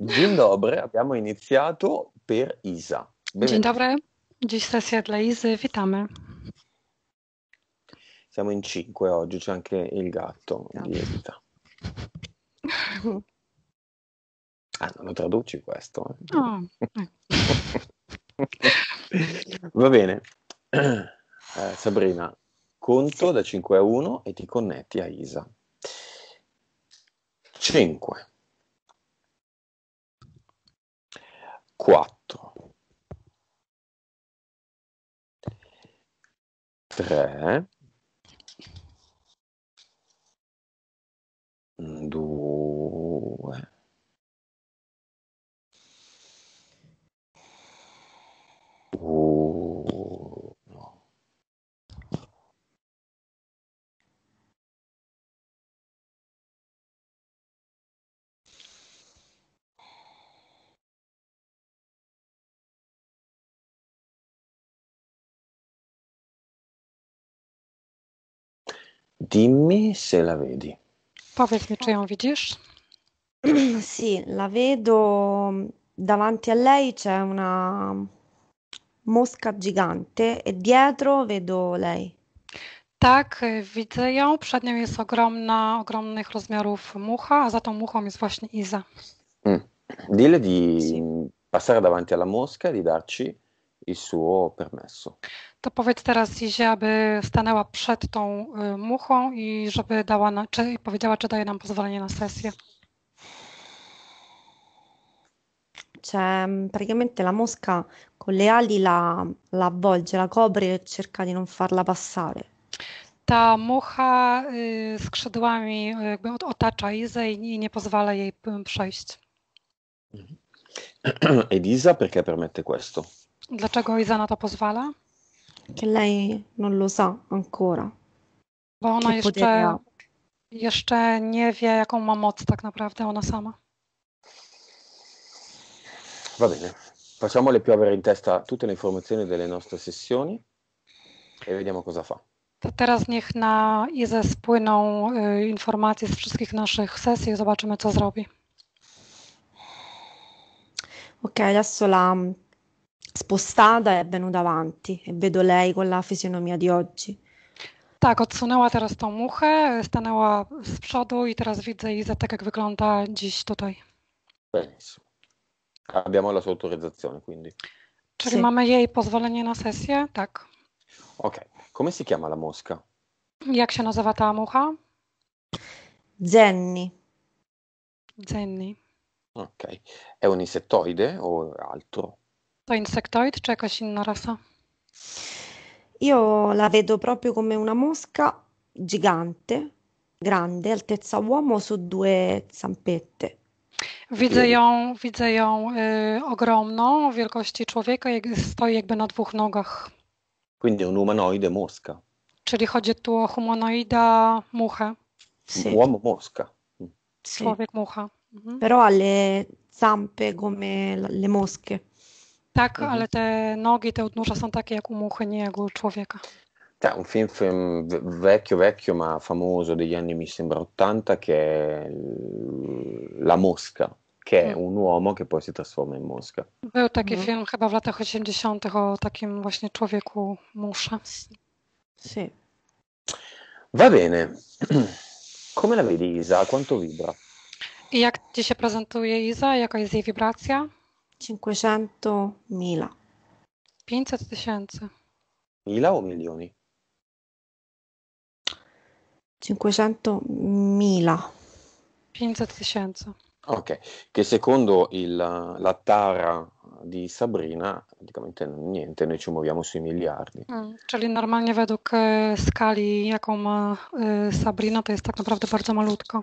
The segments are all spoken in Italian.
Dzień abbiamo iniziato per Isa. Benvenuti. Dzień dobry, dziś sesja dla Izy, witamy. Siamo in cinque oggi, c'è anche il gatto di Isa. Ah, non lo traduci questo? Eh? No. Eh. Va bene. Eh, Sabrina, conto da 5 a 1 e ti connetti a Isa. 5. 4, 3, 2, Dimmi se la vedi. Powiedz mi, czy ją widzisz? sì, la vedo. Mm, davanti a lei c'è una mosca gigante e dietro vedo lei. Tak, e, widzę ją. Przed nią jest ogromna, ogromnych rozmiarów mucha, a za tą muchą jest właśnie Iza. Mm. Dile di passare davanti alla mosca e di darci il suo permesso to powiedz teraz Izie, aby stanęła przed tą y, muchą i żeby dała na, czy powiedziała, czy daje nam pozwolenie na sesję. Cioè, mm, praticamente la mosca con le ali la, la avvolge, la copre e cerca di non farla passare. Ta mucha y, skrzydłami y, jakby otacza Izę i, i nie pozwala jej przejść. Mhm. Ed Isa perché permette questo? Dlaczego Iza na to pozwala? che lei non lo sa ancora. Bo ona jeszcze, jeszcze nie wie, jaką ma moc tak naprawdę ona sama. Va bene, facciamole piovere in testa tutte le informazioni delle nostre sessioni e vediamo cosa fa. To teraz niech na Izę spłyną y, informacje z wszystkich naszych sesji, zobaczymy co zrobi. Ok, adesso la spostata e venuta avanti e vedo lei con la fisionomia di oggi. Tak, odsunęła teraz tą muchę, stanęła z przodu i teraz widzę Izę tak, jak wygląda dziś tutaj. Benissimo. Abbiamo la sua autorizzazione, quindi. Czyli sì. mamy jej pozwolenie na sesję? Tak. Ok. Come si chiama la mosca? Jak się nazywa ta mucha? Zenni. Zenni. Ok. È un insettoide o altro? To insektoid czy jakaś inna rasa? Io la vedo proprio come una mosca gigante, grande, altezza uomo su due zampette. Widzę ją, widzę ją y, ogromną, wielkości człowieka, jak, stoi jakby na dwóch nogach. Quindi un umanoide mosca. Czyli chodzi tu o humanoida muchę. Sì. Uomo mosca. Sì. Człowiek mucha. Mhm. Però ha le zampe come le mosche. Tak, mhm. ale te nogi, te odnóża są takie jak u muchy, nie jak u człowieka. C'è tak, un film, film, vecchio, vecchio ma famoso degli anni, mi sembra, 80 che è uh, La Mosca, che è mm. un uomo che poi si trasforma in mosca. Był taki mm. film chyba w latach 80 o takim właśnie człowieku musza. Sì. Va bene. Come la vedi Isa? Quanto vibra? I jak Ci się prezentuje Isa? Jaka jest jej wibracja? 500.000. 500 tysięcy. Mila o milioni? 500.000. 500 tysięcy. Ok, che secondo il, la tara di Sabrina praticamente niente, noi ci muoviamo sui miliardi. Mm, czyli cioè, normalnie według e, skali, jaką ma e, eh, Sabrina, to jest tak naprawdę bardzo malutko.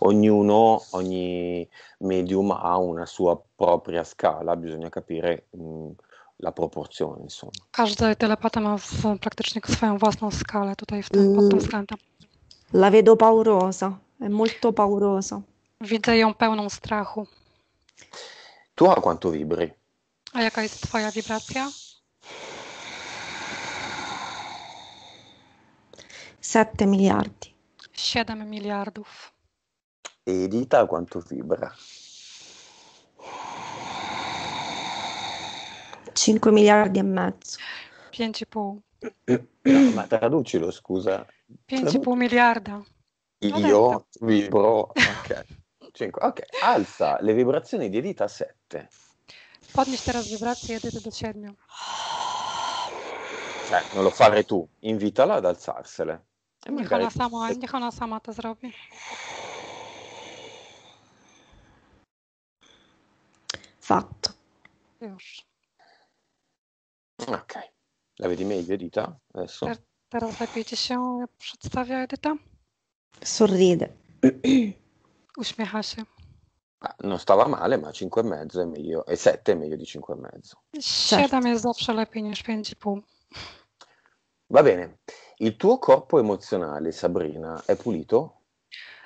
Ognuno, ogni medium ha una sua propria scala, bisogna capire mm, la proporzione, insomma. Każdy telepata ma w, praktycznie swoją własną skalę tutaj w tym, pod tym względem. La vedo paurosa, è molto paurosa. Widzę ją pełną strachu. Tu a quanto vibri? A jaka jest twoja wibracja? Sette miliardi. 7 miliardów. E a quanto vibra? Cinque miliardi e mezzo. 5,5. No, ma traducilo, scusa. 5,5 miliarda. Io vibro. Okay. 5. Ok, alza le vibrazioni di dita a 7. Podniš teraz wibrację jedynie do 7. Cioè, non lo fare tu, invitala ad alzarsele. E niech, ona sama, se... niech ona sama to zrobi. Fatto. Już. Ok. La vedi meglio Edita adesso? Ter- teraz lepiej ci się przedstawia Edyta? Sorride. Uśmiecha się. Non stava male, ma 5 e mezzo è meglio, e 7 è meglio di 5 e mezzo. 7 jest zawsze lepiej niż 5,5. Va bene. Il tuo corpo emozionale, Sabrina, è pulito?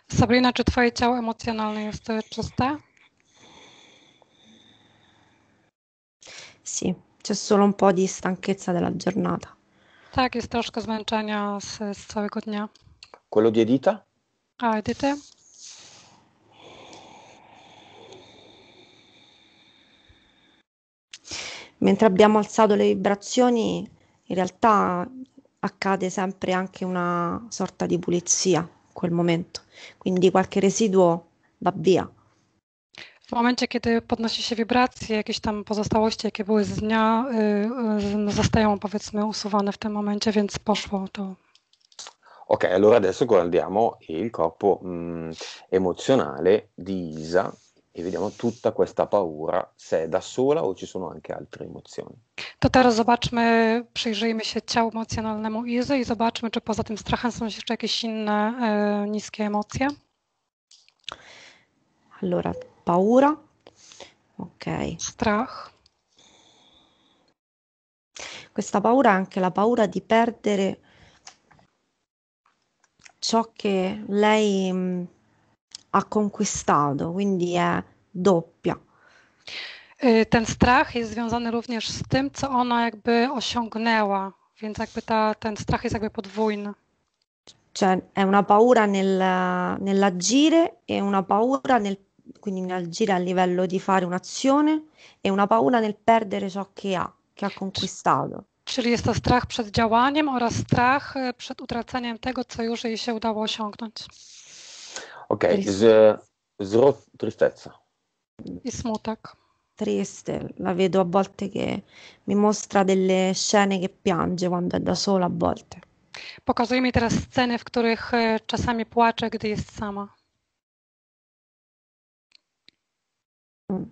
Sabrina, czy twoje ciało emocjonalne jest czyste? Sì, c'è solo un po' di stanchezza della giornata. Tak, jest troszkę zmęczenia z, z całego dnia. Quello di Edita? A ah, Edity? mentre abbiamo alzato le vibrazioni, in realtà accade sempre anche una sorta di pulizia in quel momento, quindi qualche residuo va via. W momencie, kiedy podnosi się wibracje, jakieś tam pozostałości, jakie były z dnia, y, y, zostają powiedzmy usuwane w tym momencie, więc poszło to. Ok, allora adesso guardiamo il corpo mh, mm, emozionale di Isa e vediamo tutta questa paura, se è da sola o ci sono anche altre emozioni. To teraz zobaczmy, przyjrzyjmy się ciału emocjonalnemu Izy i zobaczmy, czy poza tym strachem są jeszcze jakieś inne e, niskie emocje. Allora, paura. Ok. Strach. Questa paura è anche la paura di perdere ciò che lei mm, ha conquistato, quindi è doppia. Ten strach jest związany również z tym, co ona jakby osiągnęła, więc jakby ta, ten strach jest jakby podwójny. Cioè, è una paura nel, nell'agire e una paura nel, quindi nell'agire a livello di fare un'azione e una paura nel perdere ciò che ha, che ha conquistato. Czyli jest to strach przed działaniem oraz strach przed utraceniem tego, co już jej się udało osiągnąć. Ok, okay. tristezza. E smutak. Triste, la vedo a volte che mi mostra delle scene che piange quando è da sola a volte. Pokazuje mi teraz sceny, w których czasami płacze, gdy jest sama. Mm.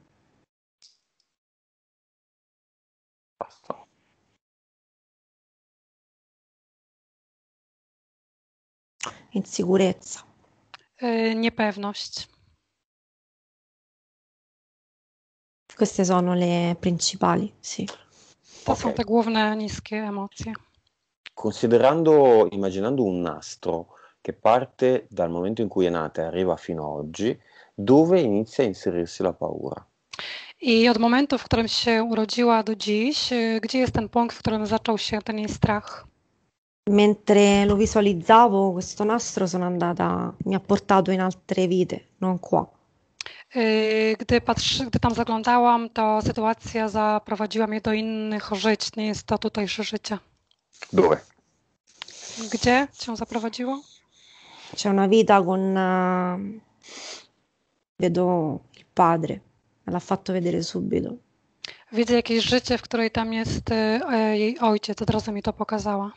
Basta. Insicurezza. Y, niepewność. Queste sono le principali, sì. To okay. są te główne niskie emocje. Considerando, immaginando un nastro che parte dal momento in cui è nata e arriva fino ad oggi, dove inizia a inserirsi la paura? I od momentu, w którym się urodziła do dziś, y, gdzie jest ten punkt, w którym zaczął się ten jej strach? Mentre lo visualizzavo, questo nastro sono andata, mi ha portato in altre vite, non qua. Yy, ehm, Gdy, patrzy, gdy tam zaglądałam, to sytuacja zaprowadziła mnie do innych żyć, nie jest to tutejsze życie. Dove? Gdzie cię zaprowadziło? C'è una vita con... Eh, vedo il padre, me l'ha fatto vedere subito. Widzę jakieś życie, w której tam jest y, e, jej ojciec, od razu mi to pokazała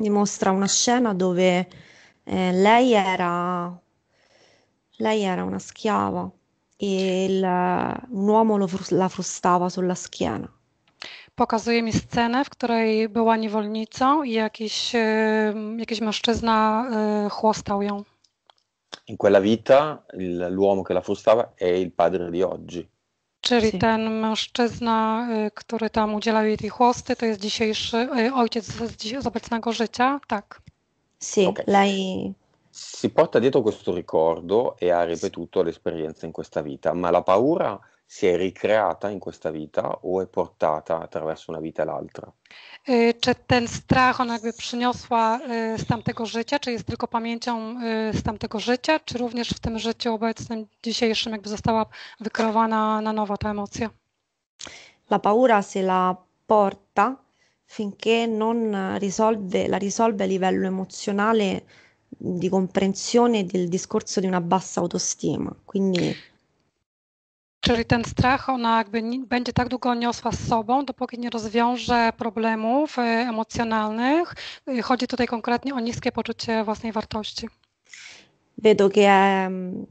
dimostra una scena dove eh, lei, era, lei era una schiava i un uomo lo, la frustava sulla schiena. Pokazuje mi scenę, w której była niewolnicą i jakiś, jakiś mężczyzna chłostał ją. In quella vita l'uomo che la frustava è il padre di oggi. Czyli ten mężczyzna, y, który tam udzielał jej tej chłosty, to jest dzisiejszy y, ojciec z, z obecnego życia, tak. Sì, okay. lei si porta dietro questo ricordo e ha ripetuto l'esperienza in questa vita, ma la paura si è ricreata in questa vita o è portata attraverso una vita l'altra. Czy ten strach ona jakby przyniosła z tamtego życia, czy jest tylko pamięcią z tamtego życia, czy również w tym życiu obecnym, dzisiejszym, jakby została wykreowana na nowo ta emocja? La paura se la porta finché non risolve, la risolve a livello emozionale di comprensione del discorso di una bassa autostima. Quindi Czyli ten strach, ona jakby będzie tak długo niosła z sobą, dopóki nie rozwiąże problemów y, emocjonalnych. Y, chodzi tutaj konkretnie o niskie poczucie własnej wartości. Vedo che mm,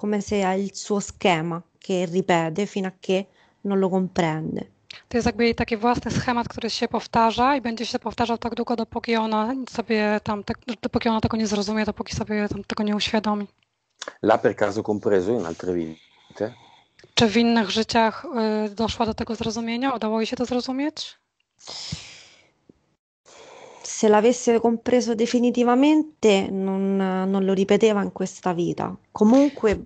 come se ha il suo schema che ripete fino a che non lo comprende. To jest jakby jej taki własny schemat, który się powtarza i będzie się powtarzał tak długo, dopóki ona sobie tam, dopóki ona tego nie zrozumie, dopóki sobie tam tego nie uświadomi. L'ha per caso compreso in altre vite? Czy w innych życiach y, doszła do tego zrozumienia? Udało jej się to zrozumieć? Se l'avesse compreso definitivamente non, non lo ripeteva in questa vita. Comunque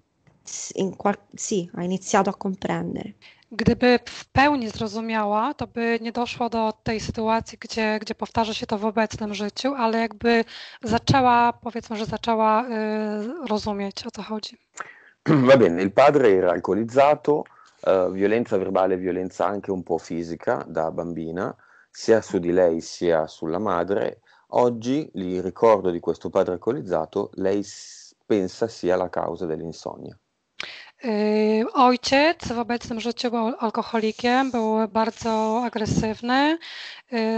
in qual- sì, ha iniziato a comprendere. Gdyby w pełni zrozumiała, to by nie doszło do tej sytuacji, gdzie, gdzie powtarza się to w obecnym życiu, ale jakby zaczęła, powiedzmy, że zaczęła y, rozumieć o co chodzi. Va bene, il padre era alcolizzato, eh, violenza verbale e violenza anche un po' fisica da bambina, sia su di lei sia sulla madre. Oggi il ricordo di questo padre alcolizzato lei pensa sia la causa dell'insonnia. Ehm, ojciec w obecnym życiu był alkoholikiem, był bardzo agresywny,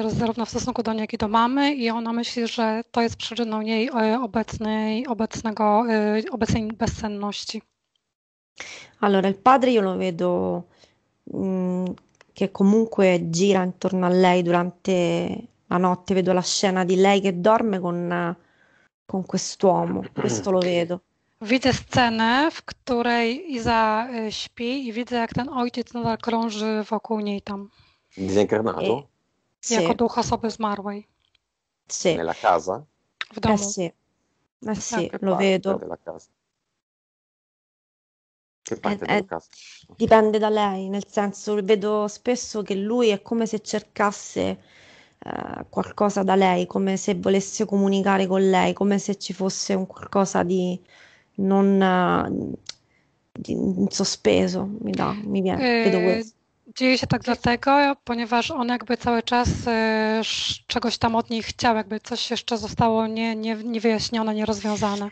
zarówno w stosunku do niej, jak i do mamy, i ona myśli, że to jest przyczyną jej obecnej, obecnego, obecnej bezsenności. Allora, il padre io lo vedo, mhmm, che comunque gira intorno a lei durante la notte, vedo la scena di lei che dorme con con quest'uomo, questo lo vedo. Widzę scenę, w której Iza y, śpi i widzę, jak ten ojciec nadal krąży wokół niej tam, Disincarnato? jako Sì, duch osoby zmarłej sì. Nella casa? w Eh sì, eh sì, Che lo vedo. della casa? Che eh, parte Eh, eh, dipende da lei, nel senso vedo spesso che lui è come se cercasse eh, qualcosa da lei, come se volesse comunicare con lei, come se ci fosse un qualcosa di non eh, di- in sospeso, mi dà, mi viene, vedo Yy, eh, questo. Dzieje się tak dlatego, ponieważ on jakby cały czas yy, sz- czegoś tam od niej chciał, jakby coś jeszcze zostało nie, nie, nierozwiązane.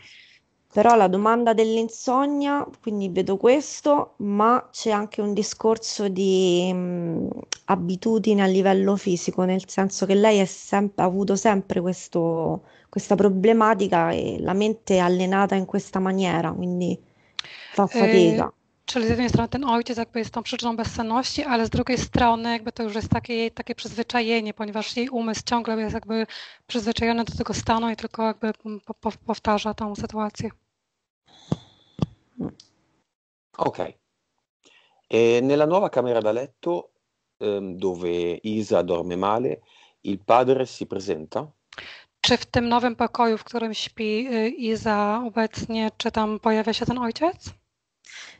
Però la domanda dell'insonnia, quindi vedo questo, ma c'è anche un discorso di mh, mm, abitudine a livello fisico, nel senso che lei sem- ha avuto sempre questo, questa problematica e la mente è allenata in questa maniera, quindi fa ehm, fatica. Cioè, e czyli z jednej strony ten ojciec jakby jest tą przyczyną bezsenności, ale z drugiej strony jakby to już jest takie, takie przyzwyczajenie, ponieważ jej umysł ciągle jest jakby przyzwyczajony do tego stanu i tylko jakby mm, powtarza tą sytuację. Ok. E nella nuova camera da letto, ehm, dove Isa dorme male, il padre si presenta? Czy w tym nowym pokoju, w którym śpi y, Iza obecnie, czy tam pojawia się ten ojciec?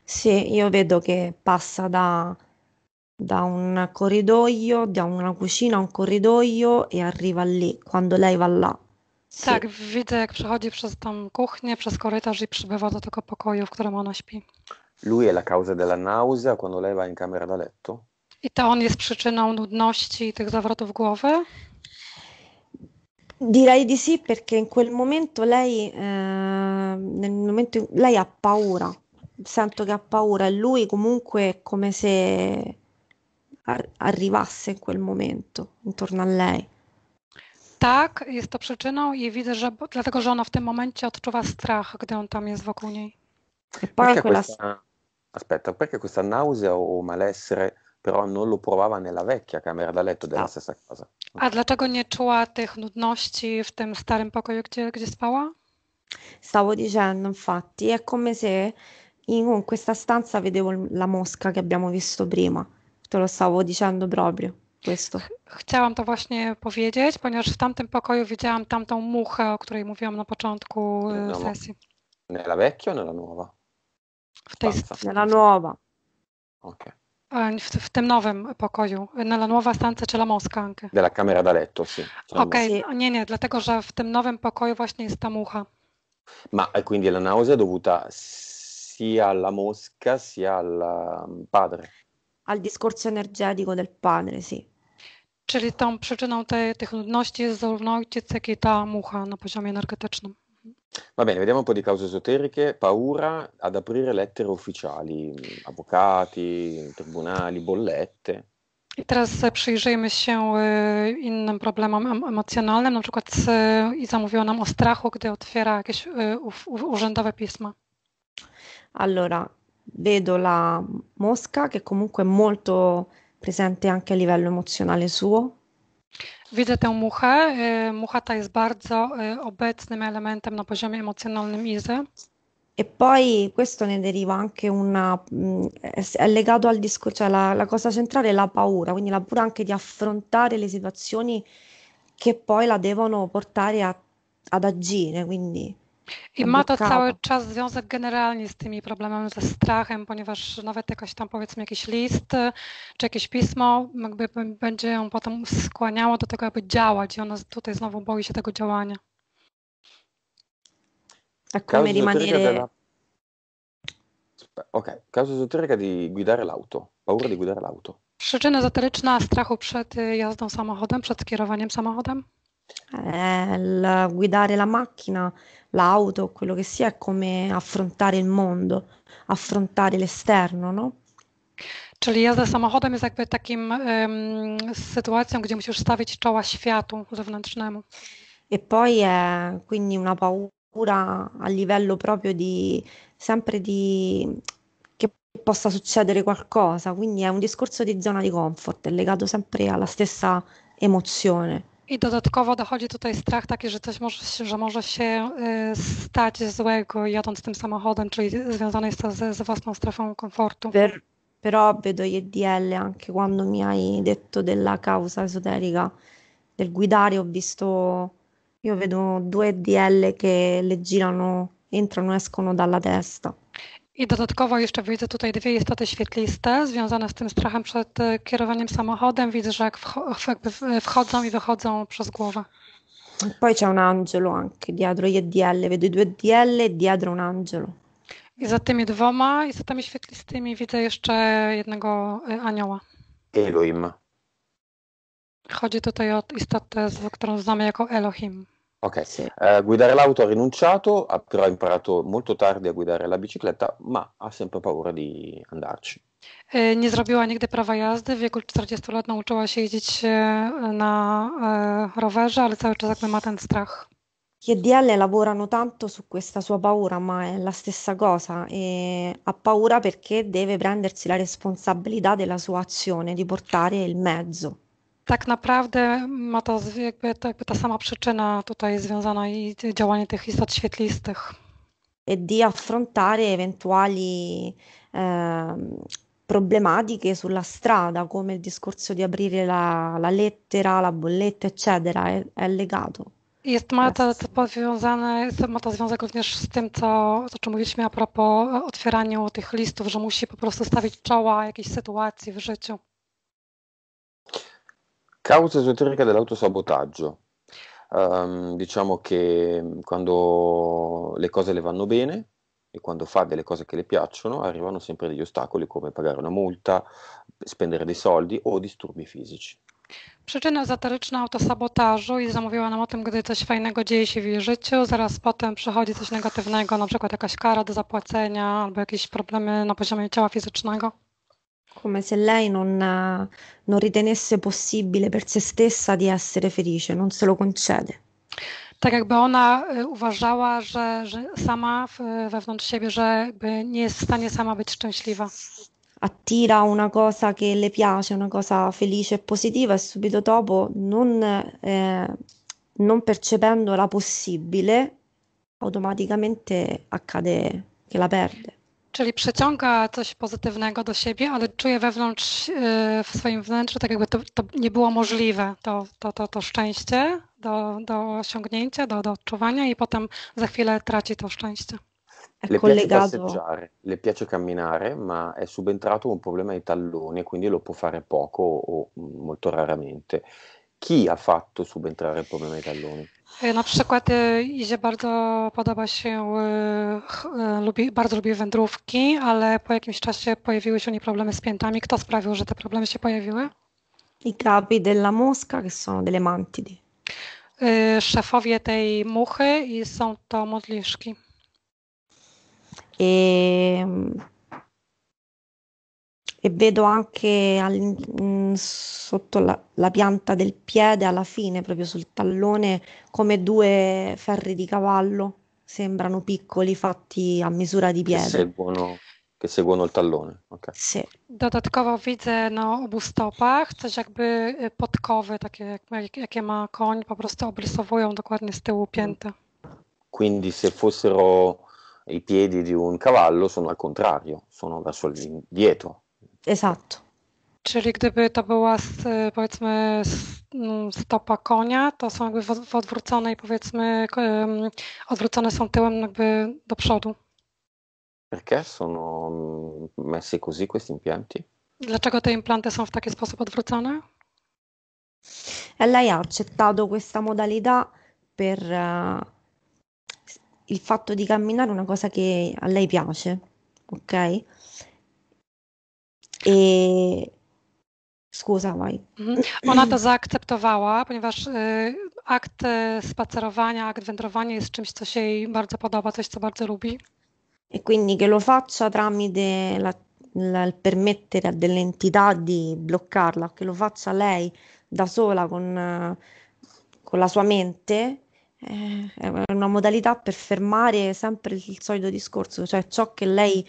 Sì, io vedo che passa da, da un corridoio, da una cucina a un corridoio e arriva lì quando lei va là. Tak, widzę jak przechodzi przez tam kuchnię, przez korytarz i przybywa do tego pokoju, w którym ona śpi. Lui è la causa della nausea quando lei va in camera da letto? I to on jest przyczyną nudności i tych zawrotów głowy? Direi di sì perché in quel momento lei, eh, nel momento lei ha paura, sento che ha paura e lui comunque è come se arrivasse in quel momento intorno a lei. Tak, jest to przyczyną i widzę, że dlatego, że ona w tym momencie odczuwa strach, gdy on tam jest wokół niej. aspetta, perché questa nausea o malessere però non lo provava nella vecchia camera da letto della ah. stessa cosa? A dlaczego nie czuła tych nudności w tym starym pokoju, gdzie, gdzie spała? Stavo dicendo, infatti, è come se in questa stanza vedevo la mosca che abbiamo visto prima. Te lo stavo dicendo proprio. Questo. Chciałam to właśnie powiedzieć, ponieważ w tamtym pokoju widziałam tamtą muchę, o której mówiłam na początku no, sesji. Nella vecchia o nella nuova? W tej stanza. Nella nuova. Okay. W, w, tym nowym pokoju, nella nuova stanza c'è la mosca anche. Della camera da letto, sì. Okej, okay. nie, nie, dlatego, że w tym nowym pokoju właśnie jest ta mucha. Ma quindi la nausea è dovuta sia alla mosca sia al mm, padre. Al discorso energetico del padre, sì. Czyli tą przyczyną tej, tych nudności jest zarówno ojciec, jak i ta mucha na poziomie energetycznym. Va bene, vediamo un po' di cause esoteriche. Paura ad aprire lettere ufficiali, avvocati, tribunali, bollette. I teraz e, przyjrzyjmy się e, innym problemom emocjonalnym. Na przykład e, Iza mówiła nam o strachu, gdy otwiera jakieś urzędowe pisma. Allora, vedo la mosca che comunque è molto presente anche a livello emozionale suo? Widzę tę muchę. Mucha ta jest bardzo obecnym elementem na poziomie emocjonalnym Izy. E poi questo ne deriva anche una, mm, è legato al discorso, cioè la, la, cosa centrale è la paura, quindi la paura anche di affrontare le situazioni che poi la devono portare a, ad agire, quindi I ma to cały czas związek generalnie z tymi problemami, ze strachem, ponieważ nawet jakoś tam powiedzmy jakiś list e, czy jakieś pismo jakby będzie ją potem skłaniało do tego, aby działać i ona tutaj znowu boi się tego działania. Tak, a come rimanere... Ok, caso esoterica di guidare l'auto, paura di guidare l'auto. Przyczyna ezoteryczna strachu przed e, jazdą samochodem, przed kierowaniem samochodem? Eh, il guidare la macchina, l'auto, quello che sia, è come affrontare il mondo, affrontare l'esterno, no? Czyli jazda samochodem jest jakby takim em, sytuacją, gdzie musisz stawić czoła światu zewnętrznemu. E poi è quindi una paura a livello proprio di sempre di che possa succedere qualcosa, quindi è un discorso di zona di comfort, è legato sempre alla stessa emozione. I dodatkowo dochodzi tutaj strach taki, że coś może, że może się y, stać złego jadąc tym samochodem, czyli związane jest to z, z własną strefą komfortu. Per, però vedo IDL e anche quando mi hai detto della causa esoterica del guidare, ho visto, io vedo due e DL che le girano, entrano e escono dalla testa. I dodatkowo jeszcze widzę tutaj dwie istoty świetliste związane z tym strachem przed e, kierowaniem samochodem. Widzę, że e, wchodzą i wychodzą przez głowę. Poi c'è un angelo anche e dietro i DL, vedo due DL e dietro un angelo. I za tymi dwoma istotami świetlistymi widzę jeszcze jednego anioła. Elohim. Chodzi tutaj o istotę, którą znamy jako Elohim. Ok, sì. eh, guidare l'auto ha rinunciato, ha però ha imparato molto tardi a guidare la bicicletta, ma ha sempre paura di andarci. Nie zrobiła nigdy prawa jazdy. W wieku 40 lat nauczyła się jeździć na rowerze, ale cały czas jakby ma ten strach. Gli EDL lavorano tanto su questa sua paura, ma è la stessa cosa. E ha paura perché deve prendersi la responsabilità della sua azione, di portare il mezzo. tak naprawdę ma to jakby, jakby ta sama przyczyna tutaj związana i działanie tych istot świetlistych. E di affrontare eventuali eh, problematiche sulla strada, come il discorso di aprire la, la lettera, la bolletta, eccetera, è, è legato. Jest ma to, to powiązane, ma to związek również z tym, co, o czym mówiliśmy a propos otwierania tych listów, że musi po prostu stawić czoła jakiejś sytuacji w życiu. Causa esoterica dell'autosabotaggio. Um, diciamo che mm, quando le cose le vanno bene e quando fa delle cose che le piacciono, arrivano sempre degli ostacoli come pagare una multa, spendere dei soldi o disturbi fisici. Przyczyna ezoteryczna autosabotażu i zamówiła nam o tym, gdy coś fajnego dzieje się w jej życiu, zaraz potem przychodzi coś negatywnego, na przykład jakaś kara do zapłacenia albo jakieś problemy na poziomie ciała fizycznego come se lei non, non ritenesse possibile per se stessa di essere felice, non se lo concede. tak jakby ona uważała, że, że sama wewnątrz siebie, że nie jest w stanie sama być szczęśliwa. Attira una cosa che le piace, una cosa felice e positiva, e subito dopo, non, eh, non percependola possibile, automaticamente accade che la perde. Czyli przyciąga coś pozytywnego do siebie, ale czuje wewnątrz, y, w swoim wnętrzu, tak jakby to, to nie było możliwe, to, to, to, to szczęście do, do osiągnięcia, do, do odczuwania i potem za chwilę traci to szczęście. Le piace passeggiare, le piace camminare, ma è subentrato un problema di talloni, quindi lo può fare poco o molto raramente. Chi ha fatto subentrare il problema dei talloni? E na przykład e, Izie bardzo podoba się, e, lubi, bardzo lubi wędrówki, ale po jakimś czasie pojawiły się u niej problemy z piętami. Kto sprawił, że te problemy się pojawiły? I capi della mosca, che sono delle mantidi. Szefowie tej muchy i są to modliszki. E e vedo anche mh, mm, sotto la, la, pianta del piede alla fine, proprio sul tallone, come due ferri di cavallo, sembrano piccoli fatti a misura di piede. Che seguono, che seguono il tallone. Okay. Sì. Dodatkowo widzę na obu stopach coś jakby podkowy, takie jak, jakie ma koń, po prostu obrysowują dokładnie z tyłu piętę. Quindi se fossero i piedi di un cavallo sono al contrario, sono verso l'indietro. Esatto. Czyli gdyby to była z, powiedzmy stopa konia, to są jakby w odwróconej powiedzmy odwrócone są tyłem jakby do przodu. Perché sono mm, messi così questi impianti? Dlaczego te implanty są w taki sposób odwrócone? E eh, lei ha accettato questa modalità per uh, il fatto di camminare, una cosa che a lei piace, ok? E... Scusa, Maj. Mhm. Ona to zaakceptowała, ponieważ akt spacerowania, akt wędrowania jest czymś, co się jej bardzo podoba, coś, co bardzo lubi. E quindi che lo faccia tramite la, la, il permettere a delle entità di bloccarla, che lo faccia lei da sola con, con la sua mente, eh, è una modalità per fermare sempre il solito discorso, cioè ciò che lei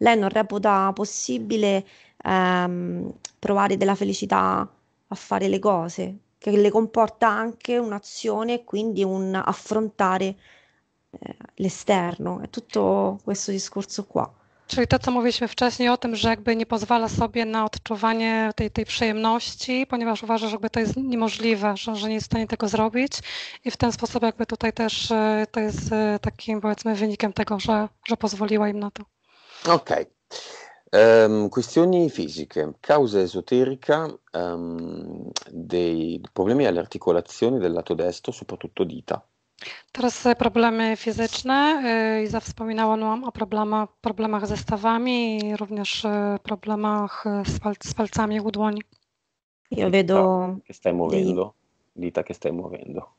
lei non reputa possibile ehm, provare della felicità a fare le cose, che le comporta anche un'azione e quindi un affrontare eh, l'esterno. È tutto questo discorso qua. Czyli to, co mówiliśmy wcześniej o tym, że jakby nie pozwala sobie na odczuwanie tej, tej przyjemności, ponieważ uważa, że jakby to jest niemożliwe, że, że nie jest w stanie tego zrobić i w ten sposób jakby tutaj też to jest takim powiedzmy wynikiem tego, że, że pozwoliła im na to. Ok. Um, questioni fisiche, causa esoterica um, dei problemi alle articolazioni del lato destro, soprattutto dita. Teraz e, problemy fizyczne. e, Iza wspominała nam o problema, problemach ze stawami i również e, problemach e, z, pal- z palcami u dłoni. Io vedo Che stai muovendo? Dita che stai muovendo.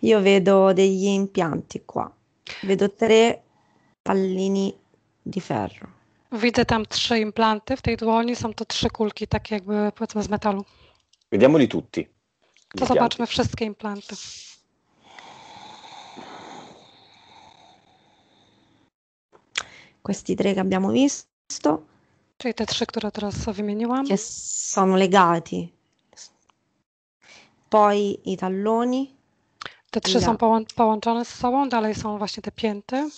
io vedo degli impianti qua. Vedo tre pallini di ferro. Widzę tam trzy implanty w tej dłoni. Są to trzy kulki, takie jakby powiedzmy z metalu. Vediamoli tutti. To zobaczmy wszystkie implanty. Questi tre che abbiamo visto, Czyli te trzy, które teraz wymieniłam. che sono legati. Poi i talloni, Te trzy są połą- połączone z sobą, dalej są właśnie te pięty.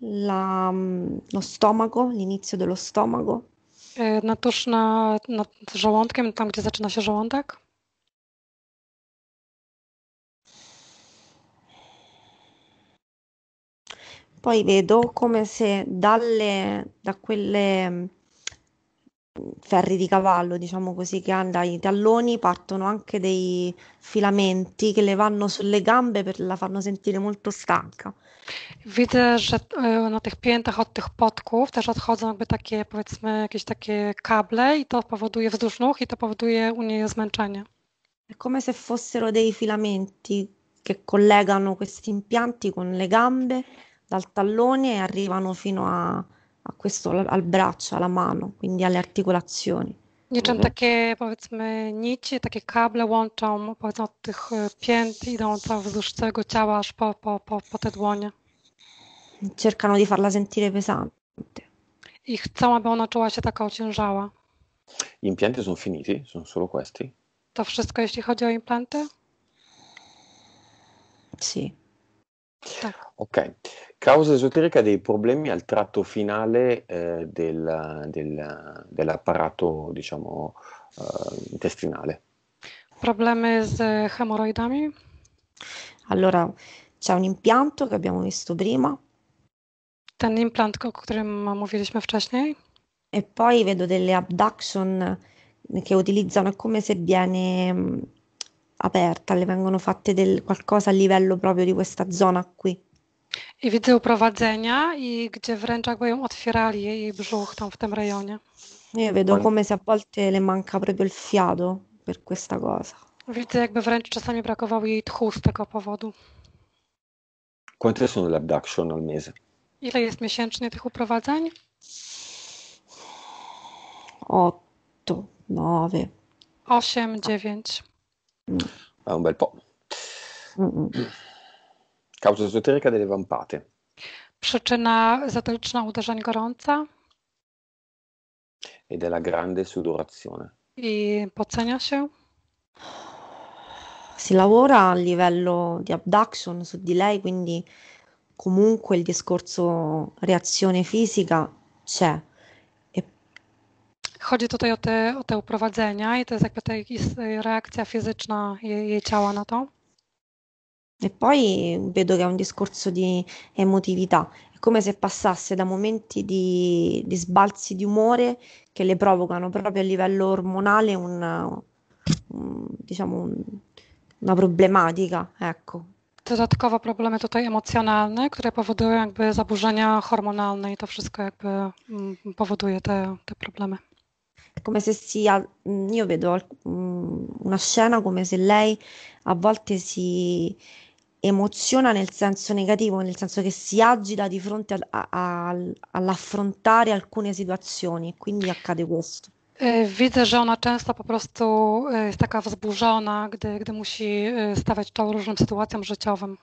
la, mm, lo stomaco, l'inizio dello stomaco. Na, tuż na, nad żołądkiem, tam gdzie zaczyna się żołądek? Poi vedo come se dalle, da quelle mm, ferri di cavallo, diciamo così, che hanno dai talloni, partono anche dei filamenti che le vanno sulle gambe per la fanno sentire molto stanca. Widzę, że na tych piętach od tych podków też odchodzą jakby takie, powiedzmy, jakieś takie kable i to powoduje wzdusznuch i to powoduje u niej zmęczenie. È come se fossero dei filamenti che collegano questi impianti con le gambe dal tallone e arrivano fino a, a questo al braccio, alla mano, quindi alle articolazioni. Niczym takie, powiedzmy, nici, takie kable łączą, powiedzmy, od tych e, pięt idą wzdłuż całego ciała, aż po, po, po, po te dłonie. Cercano di farla sentire pesante. I chcą, aby ona czuła się taka ociężała. Implanty są finiti? Są solo questi? To wszystko, jeśli chodzi o implanty? Sì. Ok, Causa esoterica dei problemi al tratto finale eh, del, del, dell'apparato, diciamo, eh, intestinale. Problemi z hemoroidami? Allora, c'è un impianto che abbiamo visto prima. Ten implant, o którym mówiliśmy wcześniej? E poi vedo delle abduction che utilizzano, come se viene mm, aperta, le vengono fatte del, qualcosa a livello proprio di questa zona qui. I widzę uprowadzenia i gdzie wręcz jakby ją otwierali jej brzuch tam w tym rejonie. Io vedo come se a volte le manca proprio il fiato per questa cosa. Widzę jakby wręcz czasami brakowało jej tchu z tego powodu. Quante sono le abduction al mese? Ile jest miesięcznie tych uprowadzeń? 8, 9. 8, 9. Mm. Ah, un bel po'. Mm-mm. Causa esoterica delle vampate. Przyczyna ezoteryczna uderzeń gorąca e della grande sudorazione. i pocenia się. Si lavora a livello di abduction su di lei, quindi comunque il discorso reazione fisica c'è. Chodzi tutaj o te, o te uprowadzenia i to jest jakby ta reakcja fizyczna jej, jej ciała na to. E poi vedo che è un discorso di emotività, è come se passasse da momenti di, di sbalzi di umore che le provocano proprio a livello ormonale un, un, diciamo un, una problematica, ecco. Dodatkowo problemy tutaj emocjonalne, które powodują jakby zaburzenia hormonalne i to wszystko jakby mm, powoduje te, te problemy. come se sia, mm, io vedo mm, una scena come se lei a volte si emoziona nel senso negativo, nel senso che si agita di fronte a, a, all'affrontare alcune situazioni, e quindi accade questo. Widzę, że ona często po prostu jest taka wzburzona, gdy, gdy musi stawiać czoło różnym sytuacjom życiowym.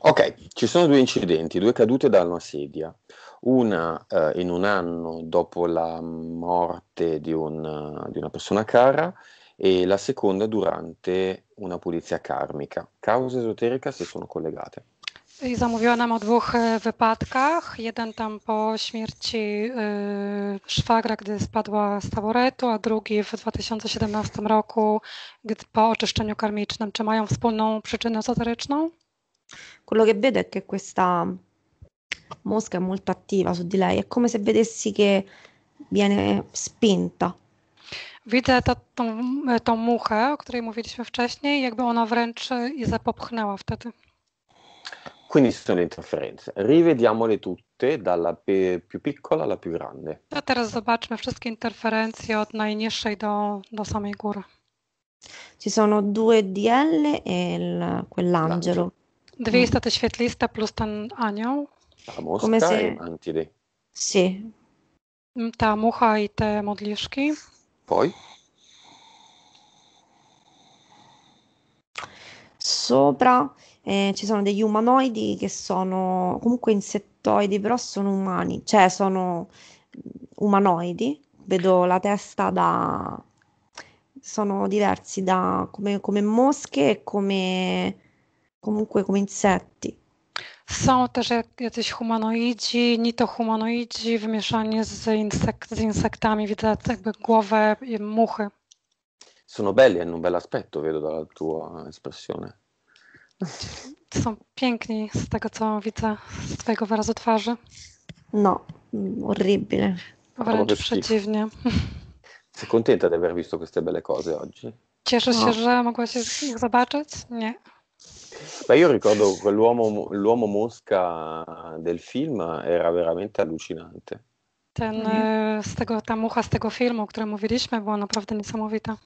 Ok, ci sono due incidenti, due cadute da una sedia. una eh, in un anno dopo la morte di, un, eh, di una persona cara e la seconda durante una pulizia karmica. esoterica se sono collegate. I zamówiła nam o dwóch e, wypadkach. Jeden tam po śmierci y, szwagra, gdy spadła z taboretu, a drugi w 2017 roku gdy, po oczyszczeniu karmicznym. Czy mają wspólną przyczynę esoteryczną? Quello che vedo è che questa Mosca è molto attiva su di lei, è come se vedessi che viene spinta. Widzę ta, tą, tą muchę, o której mówiliśmy wcześniej, jakby ona wręcz e, je zapopchnęła wtedy. Quindi ci sono le interferenze. Rivediamole tutte, dalla più piccola alla più grande. A teraz zobaczmy wszystkie interferencje od najniższej do, do samej góry. Ci sono due DL e il, quell'angelo. Dwie istoty świetliste plus ten anioł. A mosca Come se... e mantide. Sì. Mm, ta mucha i te modliszki. Poi? Sopra eh, ci sono degli umanoidi che sono comunque insettoidi, però sono umani, cioè sono mm, umanoidi. Vedo la testa da... sono diversi da come, come mosche e come comunque come insetti. Są też jacyś humanoidzi, nitohumanoidzi wymieszani z, insek z insektami, widzę jakby głowę muchy. Sono belli, hanno un bel aspetto, vedo dalla tua espressione. Są piękni z tego, co widzę z twojego wyrazu twarzy. No, orribile. Wręcz przeciwnie. Sei contenta di aver visto queste belle cose oggi? Cieszę no. się, że mogłaś ich zobaczyć? Nie. Beh, io ricordo quell'uomo l'uomo mosca del film era veramente allucinante. Ten, eh, z tego, ta mucha z tego filmu, o którym mówiliśmy, była naprawdę niesamowita.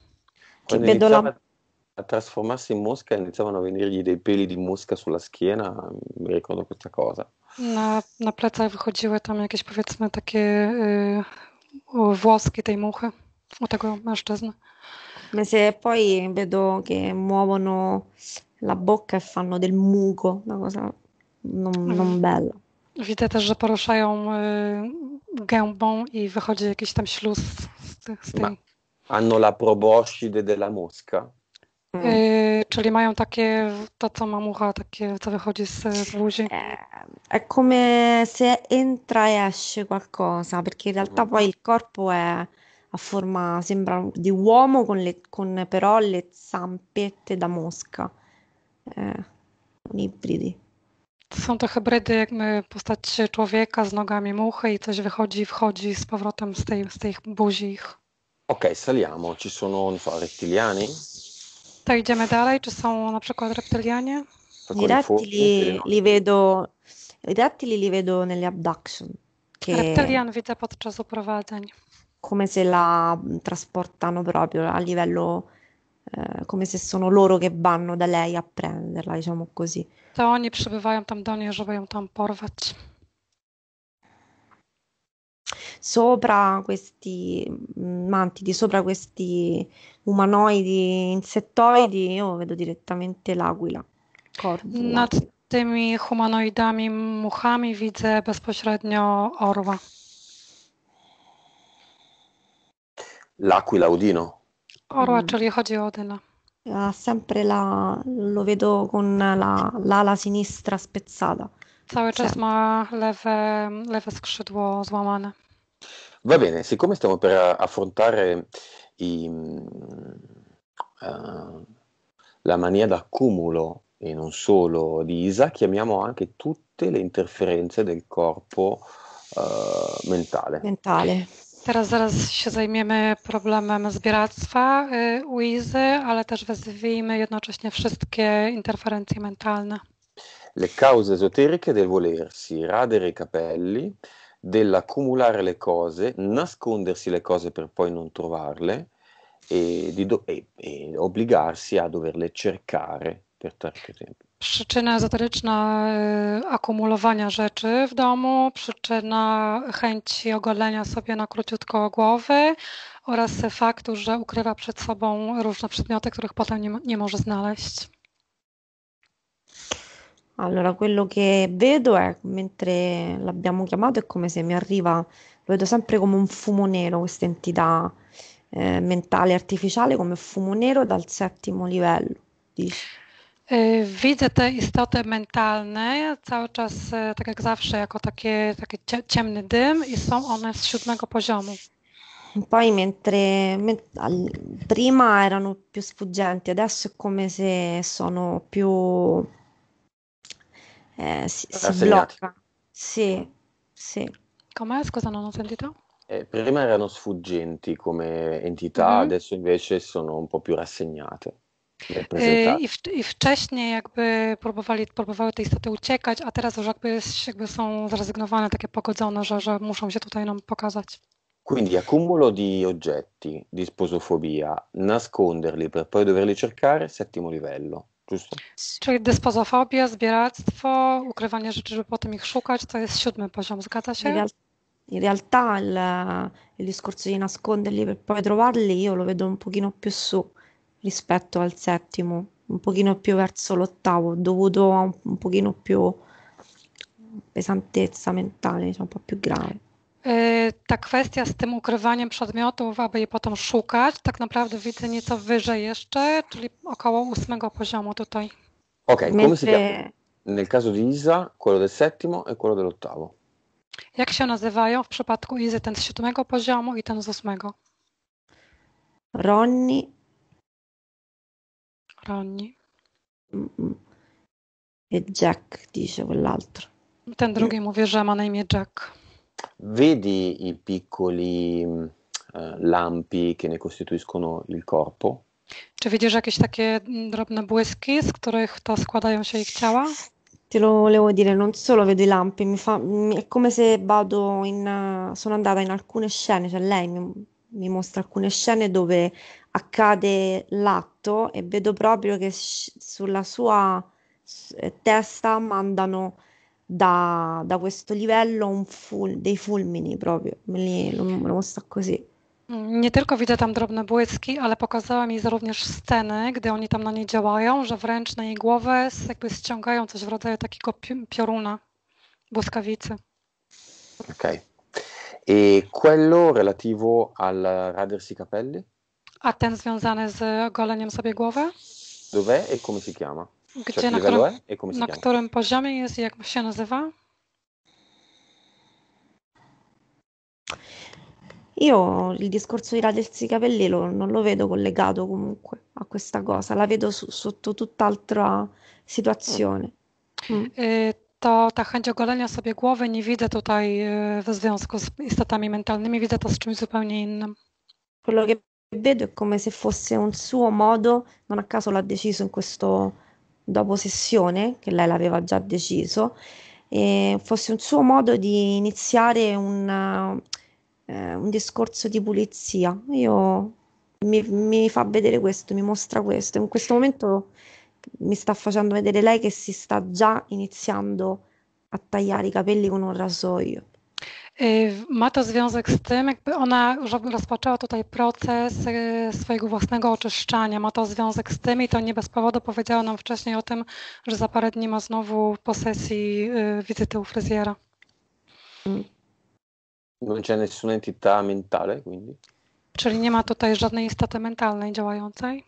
Quando a trasformarsi in mosca iniziavano a venirgli dei peli di mosca sulla schiena, mi ricordo questa cosa. Na, na plecach wychodziły tam jakieś powiedzmy takie y, włoski tej muchy, u tego mężczyzny. Ma se poi vedo che muovono la bocca e fanno del muco, una cosa non, mm. non bella. Widać że poruszają y, gębą i wychodzi jakiś tam śluz z, tych, z tej... Ma, hanno la proboscide della mosca. Mm. Y, czyli mają takie, to co ma mucha, takie, co wychodzi z, z buzi. È come se entra e esce qualcosa, perché in realtà poi il corpo è a forma, sembra di uomo con, le, con però le zampette da mosca e, ibridi. Są to hybrydy, jakby postać człowieka z nogami muchy i coś wychodzi, wchodzi z powrotem z tej, z tej buzi ich. Ok, saliamo. Ci sono so, rettiliani? To idziemy dalej. Czy są na przykład reptylianie? I rettili li vedo, i rettili li vedo nelle abduction. Che... Reptilian widzę podczas oprowadzeń. Come se la trasportano proprio a livello eh, come se sono loro che vanno da lei a prenderla, diciamo così. To oni przybywają tam do niej, żeby ją tam porwać. Sopra questi mm, mantidi, sopra questi umanoidi, insettoidi, io vedo direttamente l'aquila. Corvi, Nad tymi humanoidami, muchami widzę bezpośrednio orła. L'aquila Udino? Orwatch mm. li chodzi o Odena. Ha sempre la, lo vedo con la, l'ala sinistra spezzata. Cały czas Sempre. ma lewe, lewe skrzydło złamane. Va bene, siccome stiamo per affrontare i, mm, eh, la mania d'accumulo e non solo di Isa, chiamiamo anche tutte le interferenze del corpo eh, mentale. Mentale. Teraz zaraz się zajmiemy problemem zbieractwa Uizy, ale też wezwijmy jednocześnie wszystkie interferencje mentalne. Le cause esoteriche del volersi radere i capelli, dell'accumulare le cose, nascondersi le cose per poi non trovarle e, do- e, e obbligarsi a doverle cercare per tanto tempo. Przyczyna ezoteryczna y, akumulowania rzeczy w domu, przyczyna chęci ogolenia sobie na króciutko głowy oraz faktu, że ukrywa przed sobą różne przedmioty, których potem nie, nie może znaleźć. Allora, quello che vedo è, mentre l'abbiamo chiamato, è come se mi arriva, lo vedo sempre come un fumo nero, questa entità eh, mentale artificiale, come fumo nero dal settimo livello. Widzę te istotę mentalne cały czas, tak jak zawsze, jako takie, ciemny dym i są one z siódmego poziomu. Poi mentre prima erano più sfuggenti, adesso è come se sono più eh, si, si blocca. Sì, sì. Come? Scusa, non ho sentito. Eh, prima erano sfuggenti come entità, mm-hmm. adesso invece sono un po' più rassegnate. Y, tak. I, w, I, wcześniej jakby próbowali, próbowały te istoty uciekać, a teraz już jakby, jakby są zrezygnowane, takie pogodzone, że, że muszą się tutaj nam pokazać. Quindi accumulo di oggetti, di sposofobia, nasconderli per poi doverli cercare, settimo livello. Giusto? Czyli dyspozofobia, zbieractwo, ukrywanie rzeczy, żeby potem ich szukać, to jest siódmy poziom, zgadza się? in realtà il, il, discorso di nasconderli per poi trovarli io lo vedo un pochino più su, rispetto al settimo, un pochino più verso l'ottavo, dovuto a un, un pochino più pesantezza mentale, diciamo, un po' più grave. Ta kwestia z tym ukrywaniem przedmiotów, aby je potem szukać, tak naprawdę widzę nieco wyżej jeszcze, czyli około ósmego poziomu tutaj. Ok, Mentre... come si chiama? Nel caso di Isa, quello del settimo e quello dell'ottavo. Jak się nazywają w przypadku Izy ten z siódmego poziomu i ten z ósmego? Ronnie Ragni. Mm, mm. E Jack, dice quell'altro. Ten drugiim uwierzy, ma na imię Jack. Vedi i piccoli eh, lampi che ne costituiscono il corpo? Czy widzisz jakieś takie mm, drobne błyski, z których to składają się ich ciała? Te lo volevo dire, non solo vedo i lampi, mi fa, mi- è come se vado in, eh, sono andata in alcune scene, cioè lei mi, mi mostra alcune scene dove accade l'atto e vedo proprio che sh- sulla sua eh, testa mandano da, da questo livello ful- dei fulmini proprio, Mieli, lo, lo mostra così. Mm, nie tylko widzę tam drobne błyski, ale pokazała mi również sceny, gdy oni tam na niej działają, że wręcz na jej głowę jakby ściągają coś w rodzaju takiego pi- pioruna, błyskawicy. Ok. E quello relativo al radersi i capelli? A ten związany z goleniem sobie głowy? Dov'è e come si chiama? Gdzie, cioè, na, którym, è e come si na chiama? którym poziomie jest i jak się nazywa? Io il discorso di radersi i capelli lo, non lo vedo collegato comunque a questa cosa, la vedo su, sotto tutt'altra situazione. Mm. Y, mm. to ta chęć ogolenia sobie głowy nie widzę tutaj y, w związku z istotami mentalnymi, widzę to z czymś zupełnie innym. Quello che vedo è come se fosse un suo modo, non a caso l'ha deciso in questo dopo sessione, che lei l'aveva già deciso, fosse un suo modo di iniziare un, eh, un discorso di pulizia. Io, mi, mi, fa vedere questo, mi mostra questo. In questo momento mi sta facendo vedere lei che si sta già iniziando a tagliare i capelli con un rasoio. Y, ma to związek z tym, jakby ona już rozpoczęła tutaj proces y, swojego własnego oczyszczania. Ma to związek z tym i to nie bez powodu powiedziała nam wcześniej o tym, że za parę dni ma znowu y, wizyty u fryzjera. Non c'è nessuna entità mentale, Czyli nie ma tutaj żadnej istoty mentalnej działającej?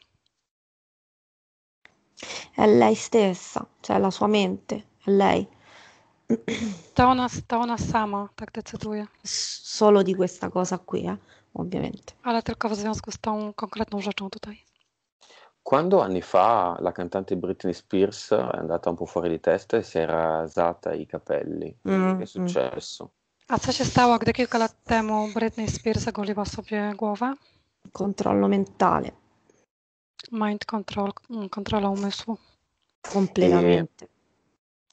jest? lei stessa, cioè la sua mente, lei. Sta ona, ta ona sama, tak decyduje. Solo di questa cosa qui, eh? ovviamente. Ale tylko w związku z tą konkretną rzeczą tutaj. Quando anni fa la cantante Britney Spears è andata un po' fuori di testa e si era rasata i capelli, mm, che è mm. successo? Ah, a co się stało, gdy kilka lat temu Britney Spears ogoliła sobie głowę? Kontrollo mentale. Mind control, kontrola umysłu. Completamente. E...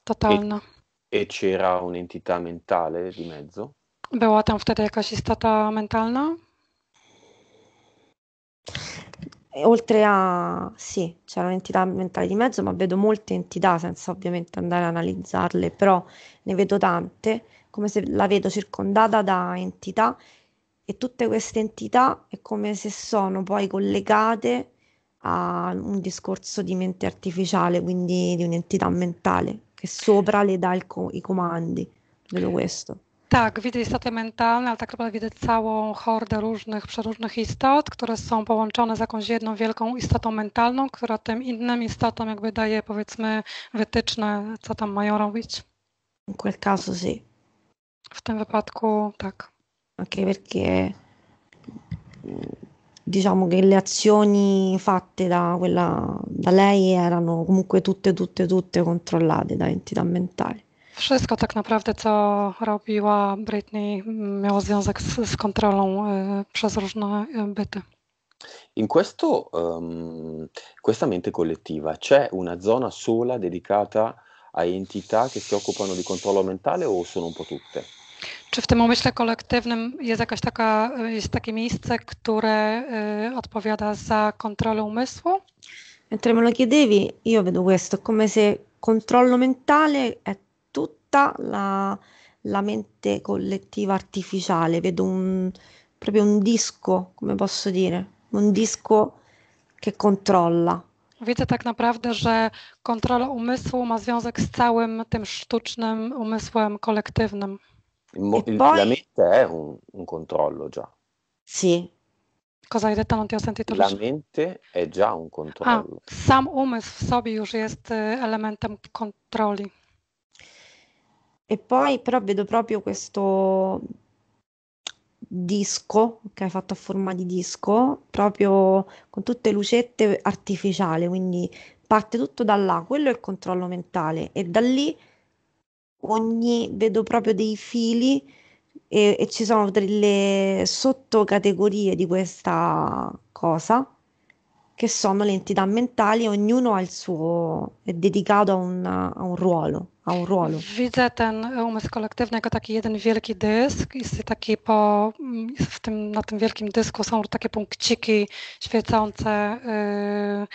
Totalna. E... E c'era un'entità mentale di mezzo? Beh, Była tam wtedy jakaś istota no? Eh, oltre a sì, c'era un'entità mentale di mezzo, ma vedo molte entità senza ovviamente andare a analizzarle, però ne vedo tante, come se la vedo circondata da entità e tutte queste entità è come se sono poi collegate a un discorso di mente artificiale, quindi di un'entità mentale. che sopra le dà co- i comandi. Vedo questo. Eh, tak, widzę istoty mentalne, ale tak naprawdę widzę całą hordę różnych, przeróżnych istot, które są połączone z jakąś jedną wielką istotą mentalną, która tym innym istotom jakby daje, powiedzmy, wytyczne, co tam mają robić. In quel caso sì. W tym wypadku tak. Ok, perché mm, diciamo che le azioni fatte da, quella, da lei erano comunque tutte, tutte, tutte controllate da entità mentali. Wszystko tak naprawdę, co robiła Britney, mm, miało związek z, z kontrolą y, przez różne byty. In questo, um, questa mente collettiva c'è una zona sola dedicata a entità che si occupano di controllo mentale o sono un po' tutte? Czy w tym umyśle kolektywnym jest jakaś taka, jest takie miejsce, które y, odpowiada za kontrolę umysłu? Entremologia chiedevi, io vedo questo, è come se controllo mentale è tutta la, la mente collettiva artificiale, vedo un, proprio un disco, come posso dire, un disco che controlla. Widzę tak naprawdę, że kontrola umysłu ma związek z całym tym sztucznym umysłem kolektywnym. Il, il, poi... La mente è un, un, controllo già. Sì. Cosa hai detto? Non ti ho sentito. La mente è già un ah, controllo. A, sam umysł sobius sobie już eh, elementem controlli. E poi però vedo proprio questo disco che hai fatto a forma di disco, proprio con tutte lucette artificiali, quindi parte tutto da là, quello è il controllo mentale e da lì ogni, vedo proprio dei fili e, e ci sono delle sottocategorie di questa cosa che sono le entità mentali, ognuno ha il suo, è dedicato a un, a un ruolo. A un ruolu. Widzę ten umysł kolektywny jako taki jeden wielki dysk. Jest taki po, mm, w tym, na tym wielkim dysku są takie punkciki świecące. Yy,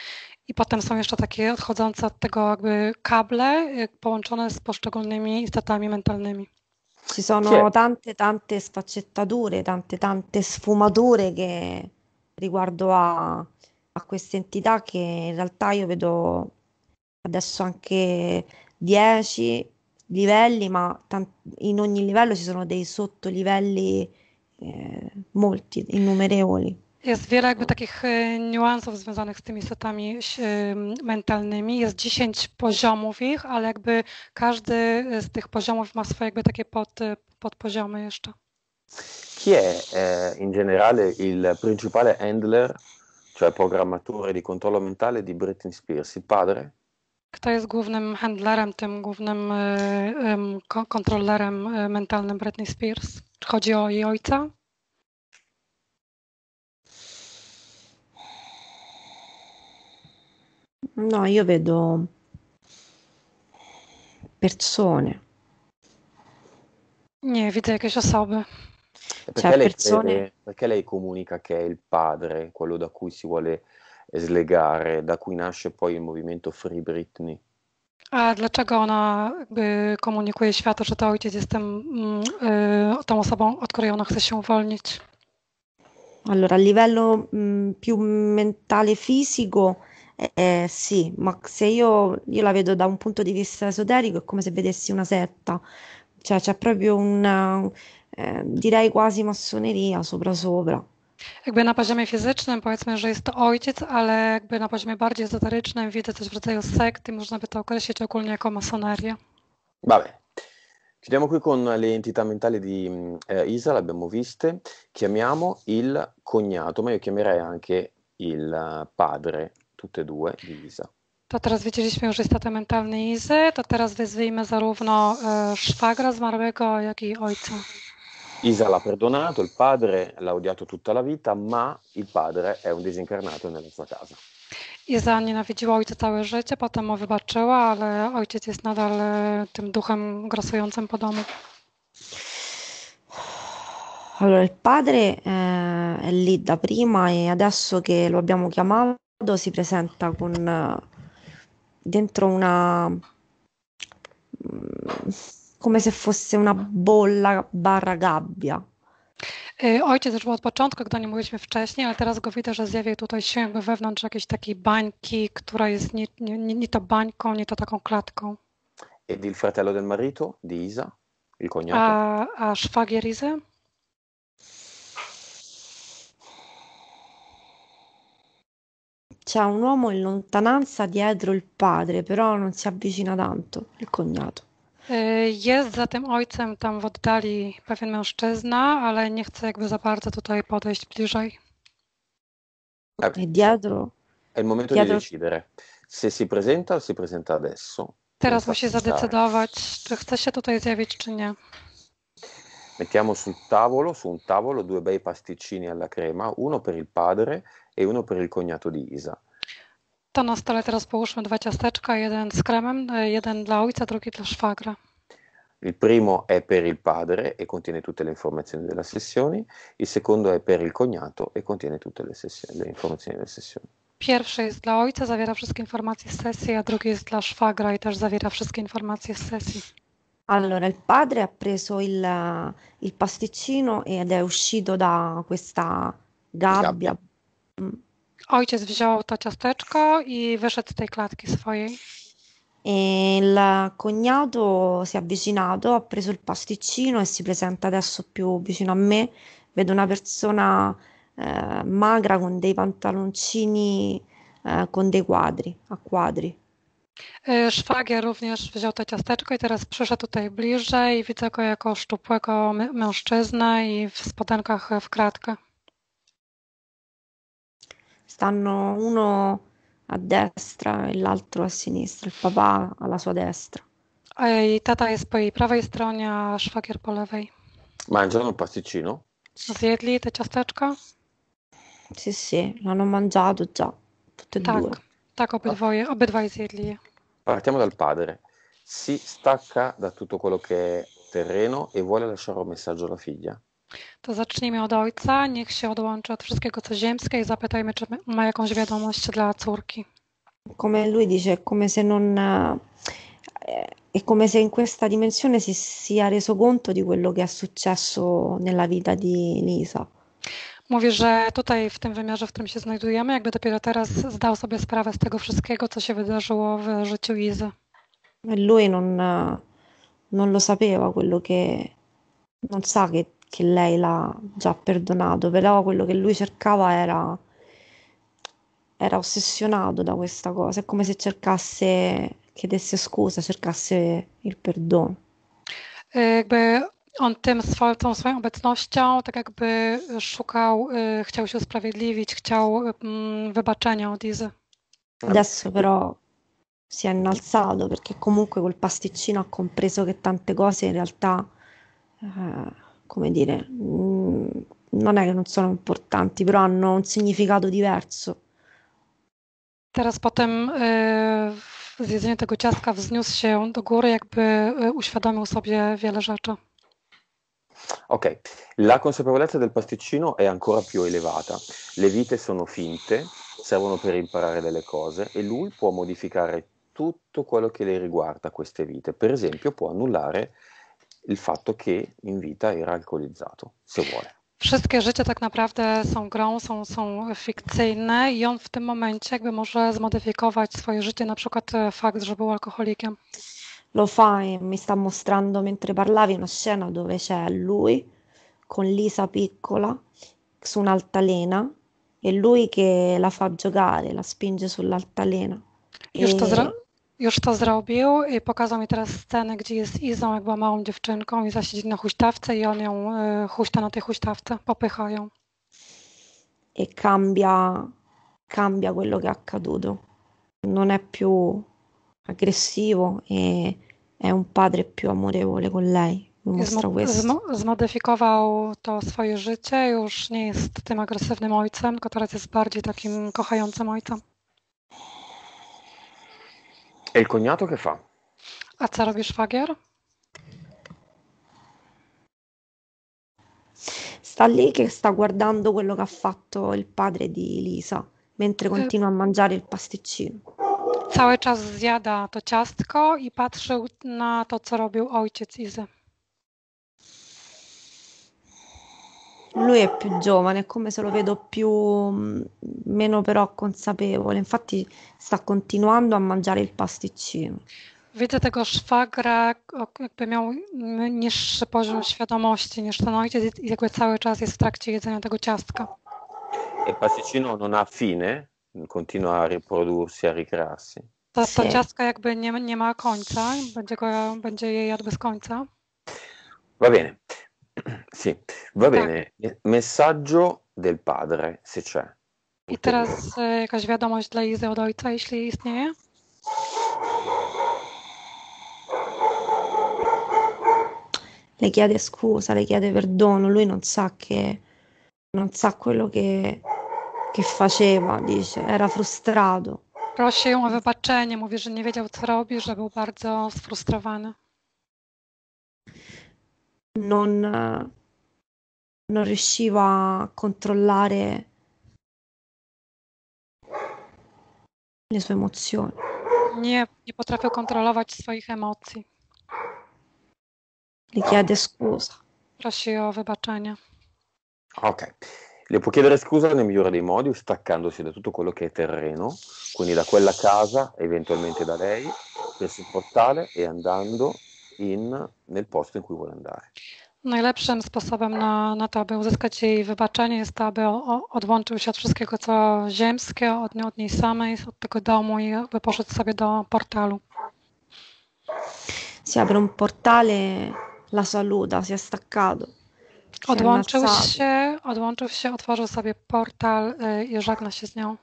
i potem są jeszcze takie odchodzące od tego jakby kable połączone z poszczególnymi istatami mentalnymi. Ci sono tante tante sfaccettature, tante tante sfumature che riguardo a, a queste entità che in realtà io vedo adesso anche 10 livelli, ma in ogni livello ci sono dei sottolivelli eh, molti, innumerevoli. Jest wiele jakby takich e, niuansów związanych z tymi setami e, mentalnymi. Jest 10 poziomów ich, ale jakby każdy e, z tych poziomów ma swoje jakby takie pod, podpoziomy jeszcze. Chi è eh, in generale il principale handler, cioè programmatore di controllo mentale di Britney Spears? Il padre? Kto jest głównym handlerem, tym głównym kontrolerem mentalnym Britney Spears? chodzi o jej ojca? No, io vedo persone. Niente, che ci sabe. Cioè, cioè, perché, cioè, lei persone... crede, perché lei comunica che è il padre, quello da cui si vuole slegare, da cui nasce poi il movimento Free Britney? Ah, a dlaczego ona jakby eh, komunikuje światu, że to ojciec jest tym, y, mm, tą osobą, od której ona chce się uwolnić? Allora, a livello mh, mm, più mentale fisico, eh, eh, sì, ma se io, io la vedo da un punto di vista esoterico è come se vedessi una setta, cioè c'è proprio una, eh, direi quasi massoneria sopra sopra. Jakby na poziomie fizycznym powiedzmy, że jest to ojciec, ale jakby na poziomie bardziej ezoterycznym widzę coś w rodzaju sekty, można by to określić ogólnie jako masoneria. Vabbè, Chiudiamo qui con le entità mentali di eh, Isa, le abbiamo viste. Chiamiamo il cognato, ma io chiamerei anche il eh, padre tutte e due divisa. To teraz wiedzieliśmy już istotę mentalny Izy, to teraz wezwijmy zarówno e, szwagra zmarłego, jak i ojca. Isa l'ha perdonato, il padre l'ha odiato tutta la vita, ma il padre è un disincarnato nella sua casa. Iza nienawidziła ojca całe życie, potem mu wybaczyła, ale ojciec jest nadal e, tym duchem grasującym po domu. Allora, il padre e, è lì da prima e adesso che lo abbiamo chiamato quando si presenta con uh, dentro una mm, come se fosse una bolla barra gabbia. E, ojciec już był od początku, gdy nie mówiliśmy wcześniej, ale teraz go widzę, że zjawił tutaj się jakby wewnątrz jakiejś takiej bańki, która jest nie, nie, nie, nie to bańką, nie to taką klatką. Ed il fratello del marito, di Isa, il cognato? A, a szwagier Izy? C'è un uomo in lontananza dietro il padre, però non si avvicina tanto, il cognato. E jest za tym ojcem tam w oddali pewien mężczyzna, ale nie chce jakby za bardzo tutaj podejść bliżej. E dietro. È il momento dietro... di decidere. Se si presenta, si presenta adesso. Teraz musi zadecydować, czy chce się tutaj zjawić, czy nie. Mettiamo sul tavolo, su un tavolo, due bei pasticcini alla crema, uno per il padre e uno per il cognato di Isa. To na stole teraz połóżmy dwa ciasteczka, jeden z kremem, jeden dla ojca, drugi dla szwagra. Il primo è per il padre e contiene tutte le informazioni della sessione, il secondo è per il cognato e contiene tutte le, sessioni, le informazioni della sessione. Pierwszy jest dla ojca, zawiera wszystkie informacje z sesji, a drugi jest dla szwagra i też zawiera wszystkie informacje z sesji. Allora, il padre ha preso il il pasticcino ed è uscito da questa gabbia. gabbia. Mm. Ojciec wziął to ciasteczko i wyszedł z tej klatki swojej. E il cognato si è avvicinato, ha preso il pasticcino e si presenta adesso più vicino a me. Vedo una persona eh, magra con dei pantaloncini eh, con dei quadri, a quadri. E, szwagier również wziął to ciasteczko i teraz przyszedł tutaj bliżej i widzę go jako szczupłego mężczyznę i w spodenkach e, w kratkę. Stanno uno a destra i e l'altro a sinistra, il papà alla sua destra. I tata jest po jej prawej stronie, a szwagier po lewej. Mangiano un pasticcino? Zjedli te ciasteczka? Sì, sì, l'hanno mangiato già, tutte e tak. due. Tak, obydwoje, obydwaj zjedli. Partiamo dal padre. Si stacca da tutto quello che è terreno e vuole lasciare un messaggio alla figlia. To zacznijmy od ojca. Niech się odłączy od wszystkiego co ziemskie i zapytajmy, czy ma jakąś wiadomość dla córki. Come lui dice, come se non eh, è come se in questa dimensione si sia reso conto di quello che è successo nella vita di Lisa. Mówię, że tutaj w tym wymiarze, w którym się znajdujemy, jakby dopiero teraz zdał sobie sprawę z tego wszystkiego, co się wydarzyło w życiu Izy. Lui non, non lo sapeva quello che, non sa che, che lei l'ha già perdonato, però quello che lui cercava era, era ossessionato da questa cosa, è come se cercasse, chiedesse scusa, cercasse il perdono. Jakby on tym swoją, swoją obecnością tak jakby szukał, y, chciał się usprawiedliwić, chciał mm, wybaczenia od Izzy. Adesso però si è innalzato perché comunque col pasticcino ha compreso che tante cose in realtà, eh, come dire, mm, non è che non sono importanti, però hanno un significato diverso. Teraz potem tym y, tego ciastka wzniósł się do góry, jakby y, uświadomił sobie wiele rzeczy. Ok, la consapevolezza del pasticcino è ancora più elevata. Le vite sono finte, servono per imparare delle cose e lui può modificare tutto quello che le riguarda queste vite. Per esempio, può annullare il fatto che in vita era alcolizzato, se vuole. Wszystkie życie tak naprawdę są grą, są, są fikcyjne i on w tym momencie jakby może zmodyfikować swoje życie, na przykład fakt, że był alkoholikiem lo fa e mi sta mostrando mentre parlavi una scena dove c'è lui con Lisa piccola su un'altalena e lui che la fa giocare, la spinge sull'altalena. Już to, zrobił i pokazał mi teraz scenę, gdzie jest Izą, jak była małą dziewczynką, i siedzi na huśtawce i on ją y, huśta na tej huśtawce, popycha ją. E cambia, cambia quello che è accaduto. Non è più aggressivo e è un padre più amorevole con lei. Zmo- zmo- zmodyfikował to swoje życie, już nie jest tym agresywnym ojcem, tylko teraz jest bardziej takim kochającym ojcem. E il cognato che fa? A co robi szwagier? Sta lì che sta guardando quello che ha fatto il padre di Lisa, mentre eh. continua a mangiare il pasticcino. cały czas zjada to ciastko i patrzył na to, co robił ojciec Izy. Lui è più giovane, è come se lo vedo più, mm, meno però consapevole, infatti sta continuando a mangiare il pasticcino. Widzę tego szwagra, jakby miał niższy poziom świadomości niż ten ojciec i jakby cały czas jest w trakcie jedzenia tego ciastka. E pasticcino non ha fine? continua a riprodursi, a recreacji. Ta, ta ciastka jakby nie, nie ma końca, będzie, go, będzie je jadł bez końca. Va bene, sì, va bene. Tak. Messaggio del padre, se c'è. I teraz jakaś wiadomość dla Izy od ojca, jeśli istnieje? Le chiede scusa, le chiede perdono, lui non sa che non sa quello che che faceva, dice, era frustrato. Prosi ją o wybaczenie, mówi, że nie wiedział co robi, że był bardzo sfrustrowany. Non, non riusciva a controllare le sue emozioni. Nie, nie potrafił kontrolować swoich emocji. Le chiede scusa. Prosi o wybaczenie. Okej. Okay. Le può chiedere scusa nel migliore dei modi, staccandosi da tutto quello che è terreno, quindi da quella casa, eventualmente da lei, verso il portale e andando in, nel posto in cui vuole andare. Najlepszym sposobem na, na to, aby uzyskać jej wybaczenie, jest to, aby o, odłączył się od wszystkiego, co ziemskie, od, od niej samej, od tego domu i aby poszedł sobie do portalu. Si apre un portale, la saluta, si è staccato. Się odłączył nastawi. się, odłączył się, otworzył sobie portal i żegna się z nią.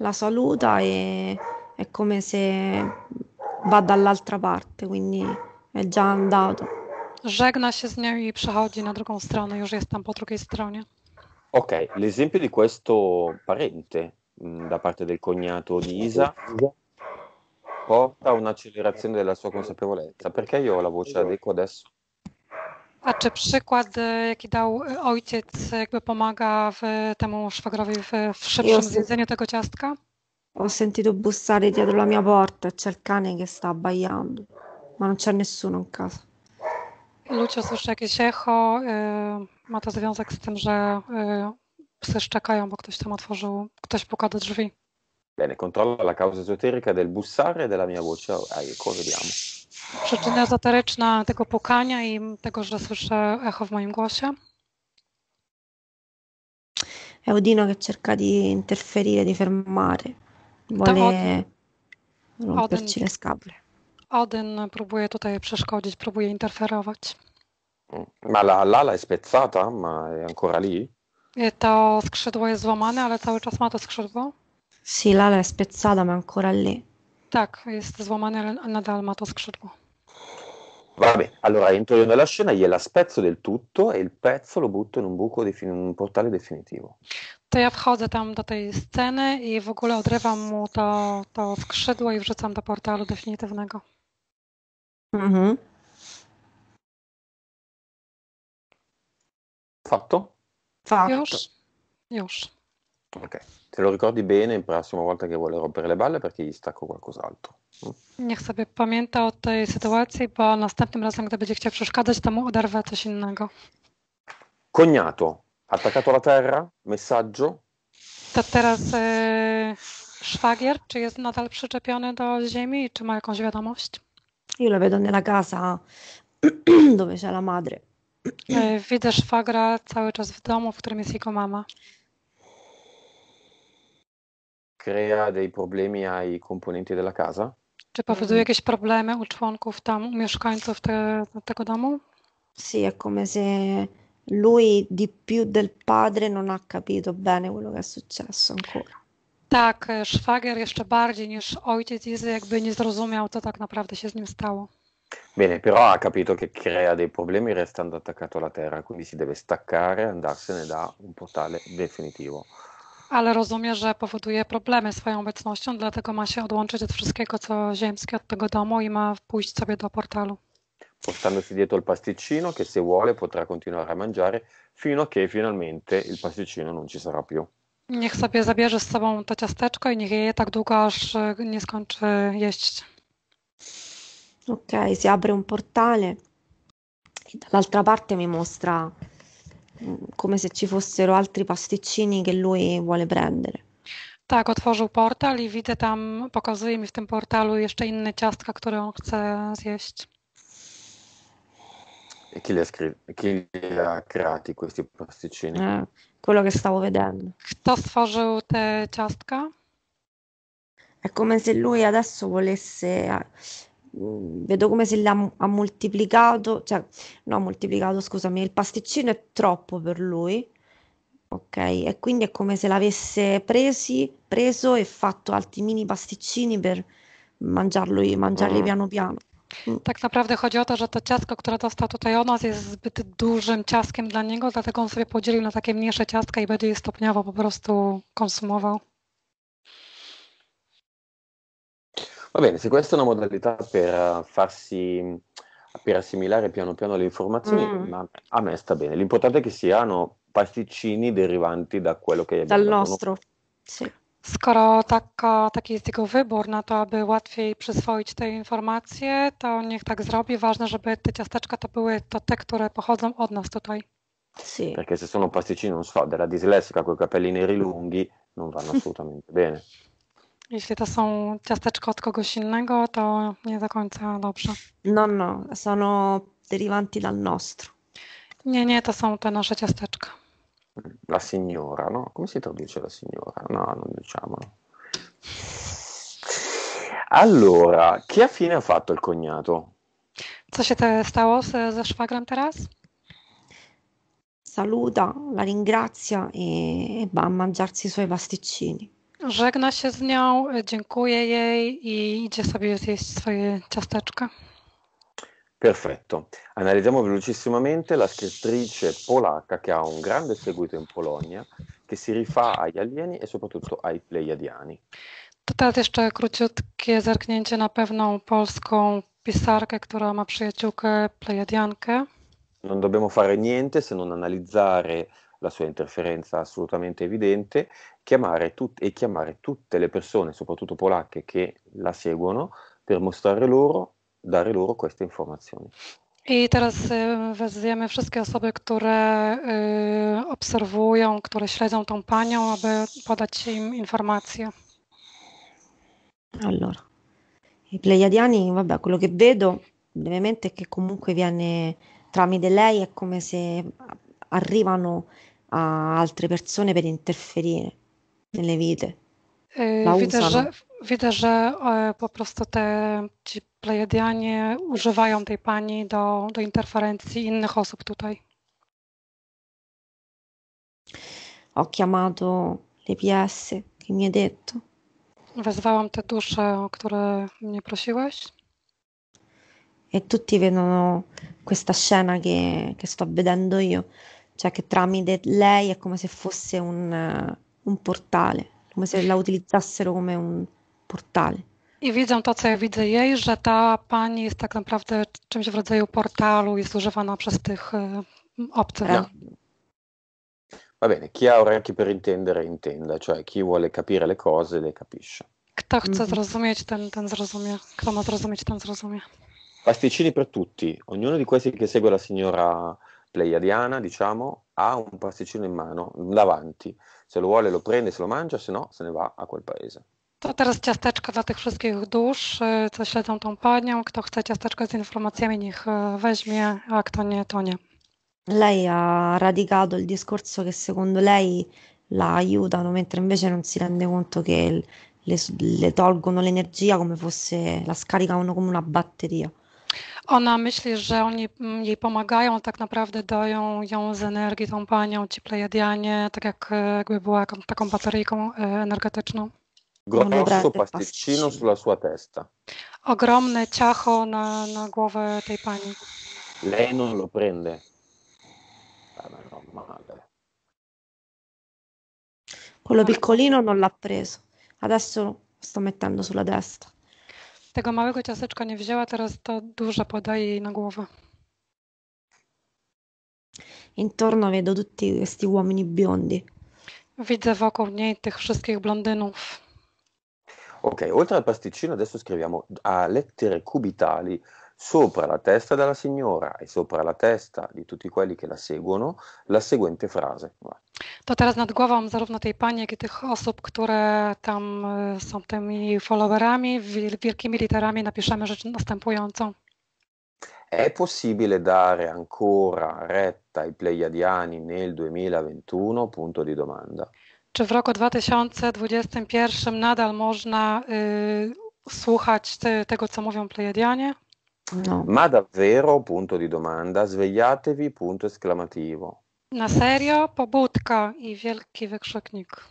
La saluta e è come se va dall'altra parte, quindi è già andato. Żegna się z nią i przechodzi na drugą stronę, już jest tam po drugiej stronie. Ok, l'esempio di questo parente mm, da parte del cognato di Isa porta a un'accelerazione della sua consapevolezza. Perché io ho la voce ad eco adesso? A czy przykład, e, jaki dał e, ojciec, jakby pomaga w, temu szwagrowi w, w szybszym zjedzeniu tego ciastka? Ho sentito bussare dietro la mia porta, c'è il cane che sta abbaiando, ma non c'è nessuno in casa. Lucio słyszy jakieś echo, e, ma to związek z tym, że psy szczekają, bo ktoś tam otworzył, ktoś puka do drzwi. Bene, controlla la causa esoterica del bussare e della mia voce a vediamo przyczyna ezoteryczne tego pukania i tego, że słyszę echo w moim głosie. È Odino che cerca di interferire, di fermare, vuole Odyn, romperci le scapole. Odyn próbuje tutaj przeszkodzić, próbuje interferować. Ma la l'ala è spezzata, ma è ancora lì? E to skrzydło jest złamane, ale cały czas ma to skrzydło? Sì, l'ala è spezzata, ma ancora lì. Tak, jest złamane, ale nadal ma to skrzydło. Vabbè, allora entro io nella scena, gliela spezzo del tutto e il pezzo lo butto in un buco, defin- in un portale definitivo. To ja wchodzę tam do tej sceny i w ogóle odrywam mu to, to skrzydło i wrzucam do portalu definitywnego. Mhm. Fatto? Fatto. Już? Już. Ok, te lo ricordi bene la prossima volta che vuole rompere le balle perché gli stacco qualcos'altro. Mm. Niech sobie pamięta o tej sytuacji, bo następnym razem, gdy będzie chciał przeszkadzać, to mu oderwę coś innego. Cognato, attaccato alla terra, messaggio. To teraz y, szwagier, czy jest nadal przyczepiony do ziemi, czy ma jakąś wiadomość? Io la vedo nella casa dove c'è la madre. Y, widzę szwagra cały czas w domu, w którym jest jego mama. crea dei problemi ai componenti della casa? Czy powoduje mm. jakieś problemy u członków tam, u mieszkańców te, tego domu? Sì, è come se lui di più del padre non ha capito bene quello che è successo ancora. Tak, szwagier jeszcze bardziej niż ojciec Izy jakby nie zrozumiał, co tak naprawdę się z nim stało. Bene, però ha capito che crea dei problemi restando attaccato alla terra, quindi si deve staccare e andarsene da un portale definitivo. ale rozumie, że powoduje problemy swoją obecnością, dlatego ma się odłączyć od wszystkiego, co ziemskie, od tego domu i ma pójść sobie do portalu. Portandosi dietro il pasticcino che se vuole potrà continuare a mangiare fino a che finalmente il pasticcino non ci sarà più. Niech sobie zabierze z sobą to ciasteczko i niech je tak długo, aż e, nie skończy jeść. Ok, si apre un portale e dall'altra parte mi mostra come se ci fossero altri pasticcini che lui vuole prendere. Tak, otworzył portal i widzę tam, pokazuje mi w tym portalu jeszcze inne ciastka, które on chce zjeść. E chi li ha, scri- chi li ha creati questi pasticcini? Eh, quello che stavo vedendo. Kto stworzył te ciastka? È come se lui adesso volesse Mm, vedo come se l'ha ha moltiplicato, cioè no, moltiplicato, scusami, il pasticcino è troppo per lui. Ok, e quindi è come se l'avesse presi, preso e fatto altri mini pasticcini per mangiarlo, mangiarli mm. piano piano. Mm. Tak naprawdę chodzi o to, że to ciastko, które dostał tutaj od nas, jest zbyt dużym ciastkiem dla niego, dlatego on sobie podzielił na takie mniejsze ciastka i będzie je stopniowo po prostu konsumował. Va bene, se questa è una modalità per eh, farsi per assimilare piano piano le informazioni, mm. a me sta bene. L'importante è che siano pasticcini derivanti da quello che abbiamo Dal nostro, sì. Skoro taka, taki jest jego wybór na to, aby łatwiej przyswoić te informacje, to niech tak zrobi. Ważne, żeby te ciasteczka to były to te, które pochodzą od nas tutaj. Sì. Perché se sono pasticcini, non so, della dislessica con i capelli neri lunghi, non vanno assolutamente bene. Jeśli to są ciasteczko od kogoś innego, to nie do końca dobrze. No, no, sono derivanti dal nostro. Nie, nie, to są te nasze ciasteczka. La signora, no? Come si traduce la signora? No, non diciamolo. Allora, che affine ha fatto il cognato? Co się te stało ze szwagrem teraz? Saluta, la ringrazia e, e va a mangiarsi i suoi pasticcini. Żegna się z nią, e, dziękuję jej i idzie sobie zjeść swoje ciasteczka. Perfetto. Analizziamo velocissimamente la scrittrice polacca che ha un grande seguito in Polonia, che si rifà agli alieni e soprattutto ai pleiadiani. To teraz jeszcze króciutkie zerknięcie na pewną polską pisarkę, która ma przyjaciółkę plejadiankę. Non dobbiamo fare niente se non analizzare la sua interferenza assolutamente evidente, chiamare tut- e chiamare tutte le persone, soprattutto polacche, che la seguono, per mostrare loro, dare loro queste informazioni. I teraz wezwiemy wszystkie osoby, które y, obserwują, które śledzą tą panią, aby podać im informacje. Allora, i Pleiadiani, vabbè, quello che vedo brevemente è che comunque viene tramite lei, è come se arrivano a altre persone per interferire nelle vite. La Widzę, usano. że, widzę, że po prostu te ci plejadianie używają tej pani do, do interferencji innych osób tutaj. Ho chiamato le PS che mi hai detto. Wezwałam te dusze, o które mnie prosiłeś. E tutti vedono questa scena che, che sto vedendo io cioè che tramite lei è come se fosse un, eh, un portale, come se la utilizzassero come un portale. I widzą to, co ja widzę jej, że ta pani jest tak naprawdę czymś w rodzaju portalu, jest używana przez tych obcych. Eh. Va bene, chi ha orecchi per intendere intenda, cioè chi vuole capire le cose le capisce. Kto chce mhm. zrozumieć, ten, ten zrozumie. Kto ma zrozumieć, ten zrozumie. Pasticcini per tutti. Ognuno di questi che segue la signora pleiadiana, diciamo, ha un pasticcino in mano davanti. Se lo vuole lo prende, se lo mangia, se no se ne va a quel paese. To teraz ciasteczka dla tych wszystkich dusz, co śledzą tą panią. Kto chce ciasteczka z informacjami, niech weźmie, a kto nie, to nie. Lei ha radicato il discorso che secondo lei la aiutano, mentre invece non si rende conto che le, le tolgono l'energia come fosse la scaricano come una batteria. Ona myśli, że oni mm, jej pomagają, tak naprawdę dają ją z energii, tą panią, ci plejadianie, tak jak, e, jakby była taką bateryjką e, energetyczną. Grosso pasticcino sulla sua testa. Ogromne ciacho na, na głowę tej pani. Lei non lo prende. Normale. Quello piccolino non l'ha preso. Adesso sto mettendo sulla testa tego małego ciaseczka nie wzięła, teraz to duże podaje jej na głowę. Intorno vedo tutti questi uomini biondi. Widzę wokół niej tych wszystkich blondynów. Ok, oltre al pasticcino adesso scriviamo a lettere cubitali sopra la testa della signora e sopra la testa di tutti quelli che la seguono la seguente frase. To teraz nad głową zarówno tej pani, jak i tych osób, które tam są tymi followerami, wielkimi literami napiszemy rzecz następującą. È possibile dare ancora retta ai pleiadiani nel 2021? Punto di domanda. Czy w roku 2021 nadal można y, słuchać te, tego, co mówią plejadianie? No. Ma davvero? Punto di domanda. Svegliatevi, punto esclamativo. Na serio? Pobudka i wielki wykrzyknik.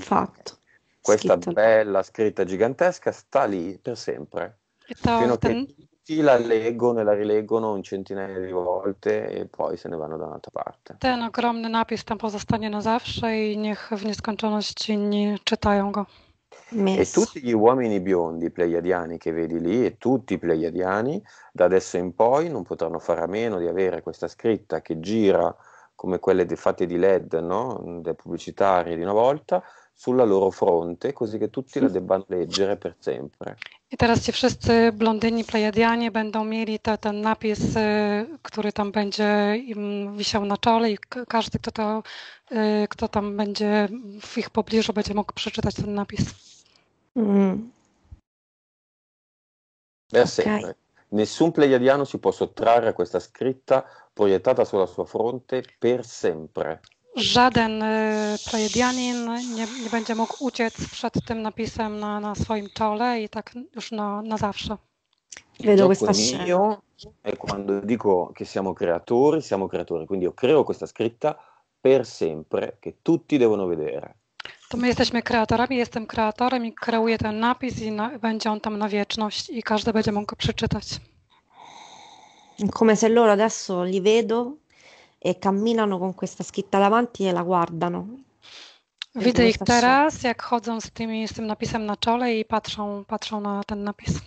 Fatto. Questa Schitto. bella scritta gigantesca sta lì per sempre. Fino ten... che la leggono e la rileggono un centinaio di volte e poi se ne vanno da un'altra parte. Ten ogromny napis tam pozostanie na zawsze i niech w nieskończoność inni czytają go. Messo. E tutti gli uomini biondi pleiadiani che vedi lì, e tutti i pleiadiani, da adesso in poi non potranno fare a meno di avere questa scritta che gira come quelle fatte di LED, no? De pubblicitarie di una volta, sulla loro fronte, così che tutti la debbano leggere per sempre. E teraz ci wszyscy blondyni plejadianie będą mieli te, ten napis, który tam będzie im wisiał na czole i każdy, kto, to, kto tam będzie w ich pobliżu, będzie mógł przeczytać ten napis. Mm. Per okay. sempre. Nessun plejadiano si può sottrarre a questa scritta proiettata sulla sua fronte per sempre. żaden y, trojedianin nie, nie będzie mógł uciec przed tym napisem na, na swoim czole i tak już na, na zawsze. Vedo questa scena. Io, e quando dico che siamo creatori, siamo creatori, quindi io creo questa scritta per sempre, che tutti devono vedere. To my jesteśmy kreatorami, jestem kreatorem i kreuję ten napis i na, będzie on tam na wieczność i każdy będzie mógł go przeczytać. Come se loro adesso li vedo e camminano con questa scritta davanti e la guardano. Widzę ich teraz, jak chodzą z, tymi, z tym napisem na czole i patrzą, patrzą na ten napis.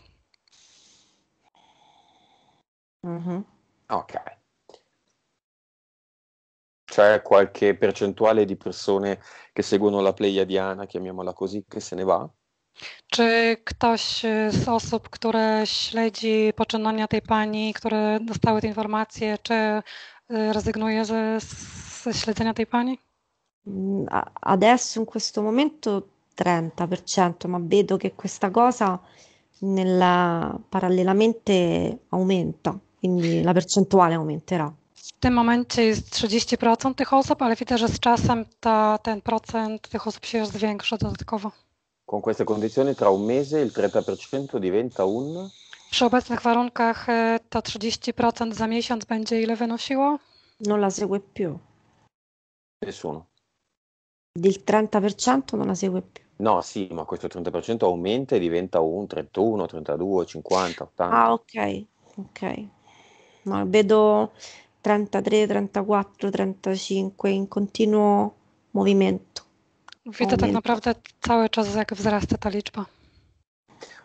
Mm-hmm. Ok. C'è qualche percentuale di persone che seguono la Pleiadiana, chiamiamola così, che se ne va? Czy ktoś z osób, które śledzi poczynania tej pani, które dostały te informacje, czy rezygnuje ze, ze śledzenia tej pani? Mm, adesso in questo momento 30%, ma vedo che questa cosa nella, parallelamente aumenta, quindi la percentuale aumenterà. W tym momencie jest 30% tych osób, ale widzę, że z czasem ta, ten procent tych osób się zwiększa dodatkowo. Con queste condizioni tra un mese il 30% diventa un Przy obecnych warunkach to 30% za miesiąc będzie ile wynosiło? Non la segue più. Nessuno. Il 30% non la segue più. No, sì, ma questo 30% aumenta e diventa un 31, 32, 50, 80. Ah, ok, ok. No, vedo 33, 34, 35 in continuo movimento. Widzę tak naprawdę cały czas, jak wzrasta ta liczba.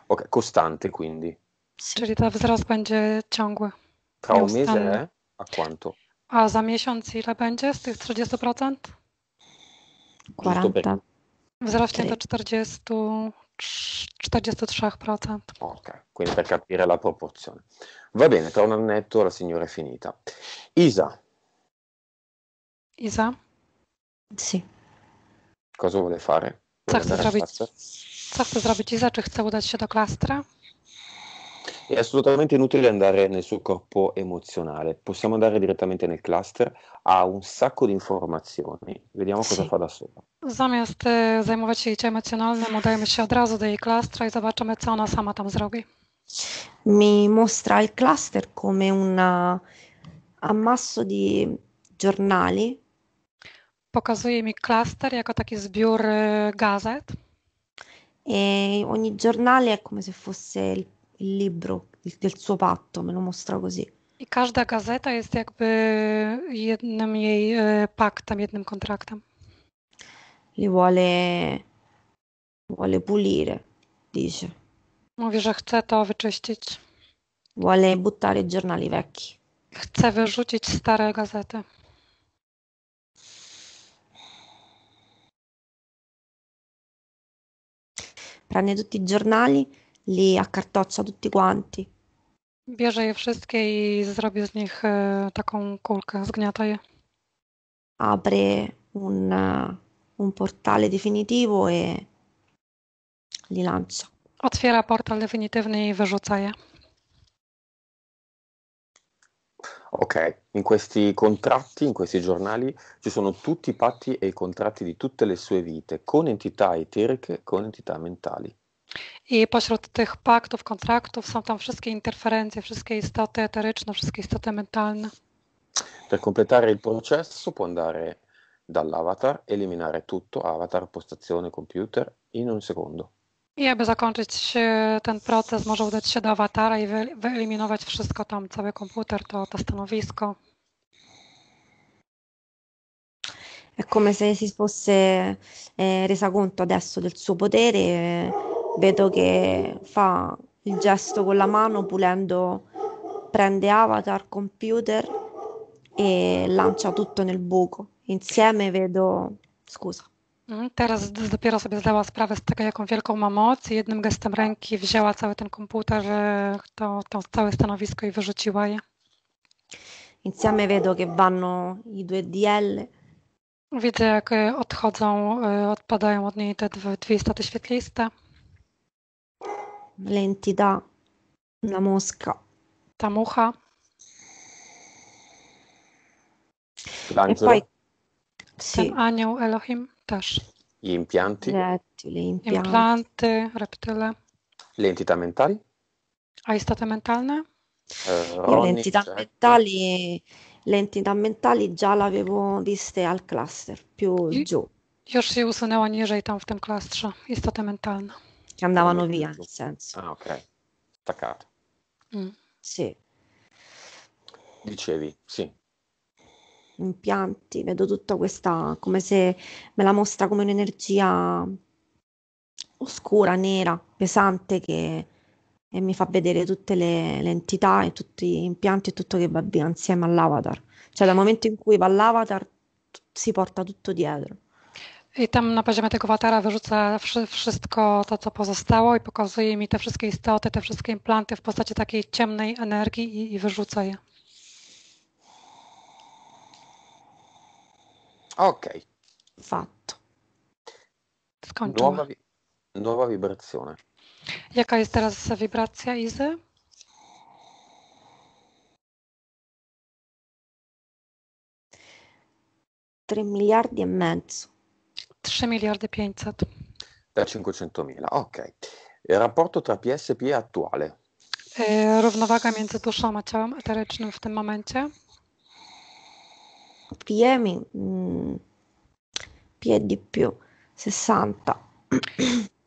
Ok, costante quindi. Czyli ten wzrost będzie ciągły. A un mese? A quanto? A za miesiąc ile będzie z tych 30%? 40. Wzrośnie do 40, 43%. Ok, quindi per capire la proporzione. Va bene, tra un netto, la signora è finita. Isa. Isa? Sì. Cosa vuole fare? Vuole co Co chce zrobić Iza? Czy chce udać się do klastra? È assolutamente inutile andare nel suo corpo emozionale, possiamo andare direttamente nel cluster, ha un sacco di informazioni, vediamo cosa sí. fa da sola. Zamiast y, się emocjonalnym, udajemy się od razu do jej clustra i zobaczymy, co ona sama tam zrobi. Mi mostra il cluster come un ammasso di giornali. Pokazuje mi cluster jako taki zbiór gazet. E ogni giornale è come se fosse il il libro del suo patto, me lo mostra così. I każda gazeta jest jakby jednym jej paktem, jednym kontraktem. Li vuole, vuole pulire, dice. Mówi, że chce to wyczyścić. Vuole buttare i giornali vecchi. Chce wyrzucić stare gazety. Prende tutti i giornali li accartoccia tutti quanti. Bierze je wszystkie i zrobi z nich taką kulkę, zgniata je. Apre un, un portale definitivo e li lancia. Otwiera portal definitywny i wyrzuca je. Ok, in questi contratti, in questi giornali ci sono tutti i patti e i contratti di tutte le sue vite con entità eteriche, con entità mentali. I pośród tych paktów, kontraktów są tam wszystkie interferencje, wszystkie istoty eteryczne, wszystkie istoty mentalne. Per completare il processo può andare dall'avatar, eliminare tutto, avatar, postazione, computer, in un secondo. I aby zakończyć e, ten proces, może udać się do awatara i wyeliminować wszystko tam, cały komputer, to, to stanowisko. È come se si fosse eh, resa conto adesso del suo potere. E, vedo che fa il gesto con la mano pulendo, prende Avatar, computer e lancia tutto nel buco. Insieme vedo... Scusa. Mm, teraz dopiero sobie zdała sprawę z tego, jaką wielką ma moc i jednym gestem ręki wzięła cały ten komputer, to, to całe stanowisko i wyrzuciła je. Insieme vedo che vanno i due DL. Widzę, jak odchodzą, odpadają od niej te dwie istoty świetliste l'entità, la mosca. La mosca? L'angelo? Poi, sì. Anio Elohim Tash. Gli impianti? Rettili, impianti. Implante, reptile. Le entità mentali? Hai state mentale? Eh, Ronnie, le, entità certo. mentali, le entità mentali già l'avevo viste al cluster, più I, giù. Już si usunęła niżej tam w tym klastrze, istota mentale che andavano via, nel senso. Ah, ok. Staccato. Mm. Sì. Dicevi, sì. Impianti, vedo tutta questa, come se me la mostra come un'energia oscura, nera, pesante che e mi fa vedere tutte le, le, entità e tutti gli impianti e tutto che va via insieme all'avatar. Cioè dal momento in cui va l'avatar si porta tutto dietro. I tam na poziomie tego awatara wyrzuca wszystko to, co pozostało i pokazuje mi te wszystkie istoty, te wszystkie implanty w postaci takiej ciemnej energii i, i wyrzuca je. Ok. Fatto. Skończymy. Nowa vi- nuova vibrazione. Jaka jest teraz wibracja Izy? miliardy i меншу. 3 miliardy 500. Da 500 mila, ok. Il e, rapporto tra PSP e attuale? E, równowaga między duszą a ciałem eterycznym w tym momencie? Piemi, mm, pie più, 60.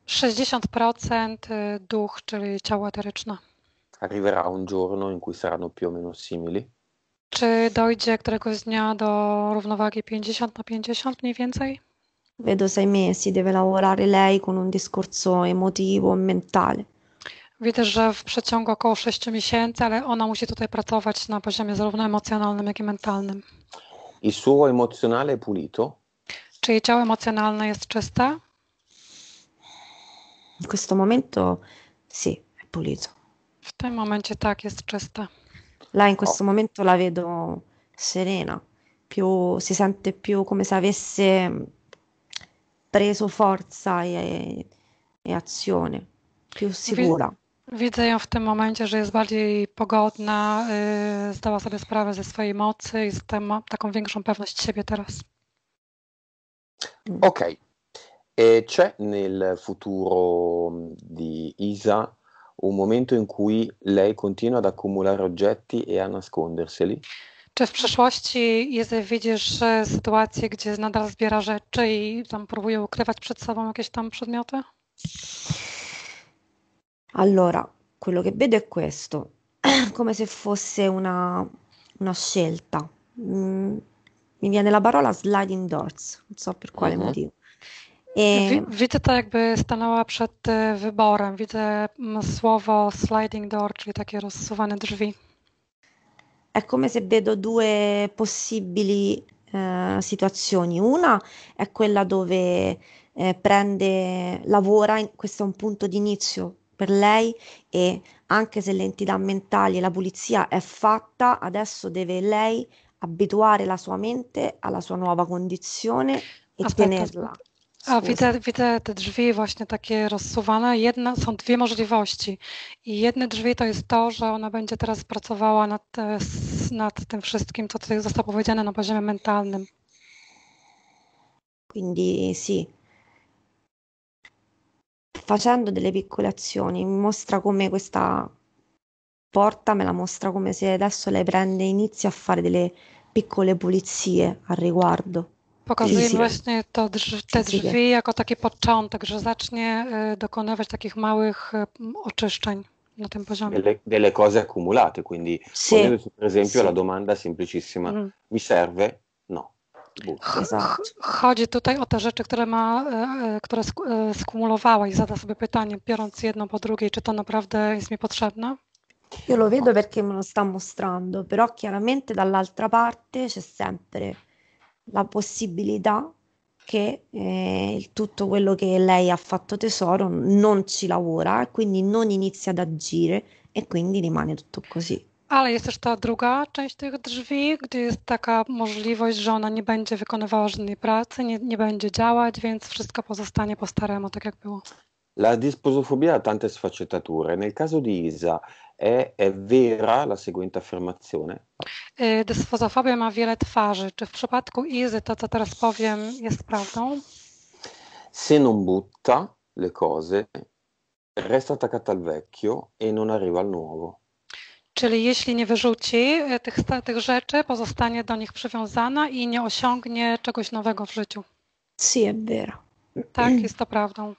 60% duch, czyli ciało eteryczne. Arriverà un giorno in cui saranno più o meno simili? Czy dojdzie któregoś dnia do równowagi 50 na 50 mniej więcej? vedo sei mesi, deve lavorare lei con un discorso emotivo, mentale. Widzę, że w przeciągu około 6 miesięcy, ale ona musi tutaj pracować na poziomie zarówno emocjonalnym, jak i mentalnym. Il suo emozionale è pulito? Czy jej ciało emocjonalne jest czyste? In questo momento sì, è pulito. W tym momencie tak, jest czyste. Là in questo oh. momento la vedo serena, più, si sente più come se avesse preso forza e, i azione, più sicura. Widzę ją w tym momencie, że jest bardziej pogodna, yy, zdała sobie sprawę ze swojej mocy i z ma taką większą pewność siebie teraz. Mm. Ok. E c'è nel futuro mm, di Isa un momento in cui lei continua ad accumulare oggetti e a nasconderseli? Czy w przyszłości, jeżeli widzisz sytuację, gdzie nadal zbiera rzeczy i tam próbuje ukrywać przed sobą jakieś tam przedmioty? Allora, quello che vedo è questo, come se fosse una, una scelta. Mm, mi viene la parola sliding doors, non so per quale mhm. motivo. E... Widzę to jakby stanęła przed e, wyborem. Widzę mm, słowo sliding door, czyli takie rozsuwane drzwi. è come se vedo due possibili eh, situazioni. Una è quella dove eh, prende, lavora, questo è un punto di inizio per lei e anche se le entità mentali e la pulizia è fatta, adesso deve lei abituare la sua mente alla sua nuova condizione e aspetta, tenerla. A widzę, widzę te drzwi właśnie takie rozsuwane. Jedna, są dwie możliwości. I jedne drzwi to jest to, że ona będzie teraz pracowała nad, e, nad tym wszystkim, co tutaj zostało powiedziane na poziomie mentalnym. Quindi sì, facendo delle piccole azioni, mi mostra come questa porta, me la mostra come se adesso lei prende inizio e inizia a fare delle piccole pulizie al riguardo. Pokazuje właśnie to, te drzwi jako taki początek, że zacznie e, dokonywać takich małych e, oczyszczeń na tym poziomie. Delle, delle cose accumulate, quindi sì. per esempio sì. la domanda semplicissima, mm. mi serve? No. Chodzi tutaj o te rzeczy, które, ma, e, które skumulowałaś. Zada sobie pytanie, biorąc jedno po drugiej, czy to naprawdę jest mi potrzebne? Io lo vedo perché me lo sta mostrando, però chiaramente dall'altra parte c'è sempre la possibilità che eh, tutto quello che lei ha fatto tesoro non ci lavora, quindi non inizia ad agire e quindi rimane tutto così. Ale jest też ta druga część tych drzwi, gdzie jest taka możliwość, że ona nie będzie wykonywała żadnej pracy, nie, nie będzie działać, więc wszystko pozostanie po staremu, tak jak było. La disposofobia ha tante sfaccettature. Nel caso di Isa È, è vera la seguente affermazione? Y, dysfozofobia ma wiele twarzy. Czy w przypadku Izy to, co teraz powiem, jest prawdą? Se non butta le cose, resta attaccata al vecchio e non arriva al nuovo. Czyli jeśli nie wyrzuci e, tych, tych rzeczy, pozostanie do nich przywiązana i nie osiągnie czegoś nowego w życiu. Sì, è vero. Tak, jest to prawdą.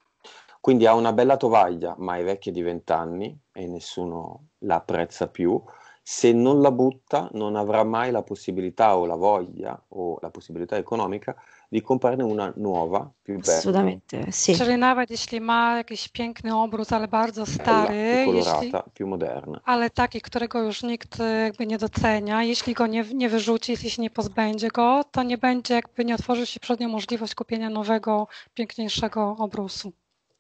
Quindi ha una bella tovaglia, ma è vecchia di vent'anni e nessuno la apprezza più, se non la butta non avrà mai la possibilità o la voglia o la possibilità economica di comprarne una nuova più bella. Assolutamente, sì. Cioè, nawet jeśli ma jakiś piękny obrót, ale bardzo stary, Bella, eh, più kolorata, jeśli, più moderna. ale taki, którego już nikt jakby eh, nie docenia, jeśli go nie, nie wyrzuci, jeśli się nie pozbędzie go, to nie będzie jakby, nie otworzy się przed nią możliwość kupienia nowego, piękniejszego obrusu.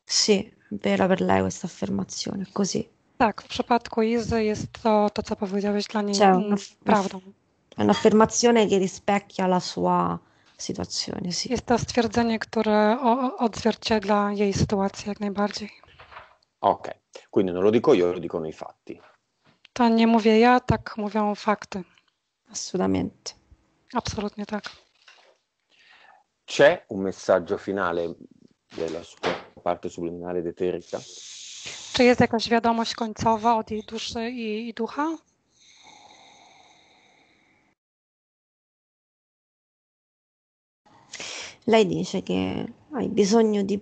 Sì, vera per lei questa affermazione, così. Tak, w przypadku Izzy jest to, to co powiedziałeś dla niej una, prawdą. È un'affermazione che rispecchia la sua situazione. Sì. Jest to stwierdzenie, które odzwierciedla jej sytuację jak najbardziej. Ok, quindi non lo dico io, lo dicono i fatti. To nie mówię ja, tak mówią fakty. Assolutamente. Absolutnie tak. C'è un messaggio finale della sua parte subliminale di Terica? Czy jest jakaś wiadomość końcowa od jej duszy i, i ducha? Lei dice che hai bisogno di,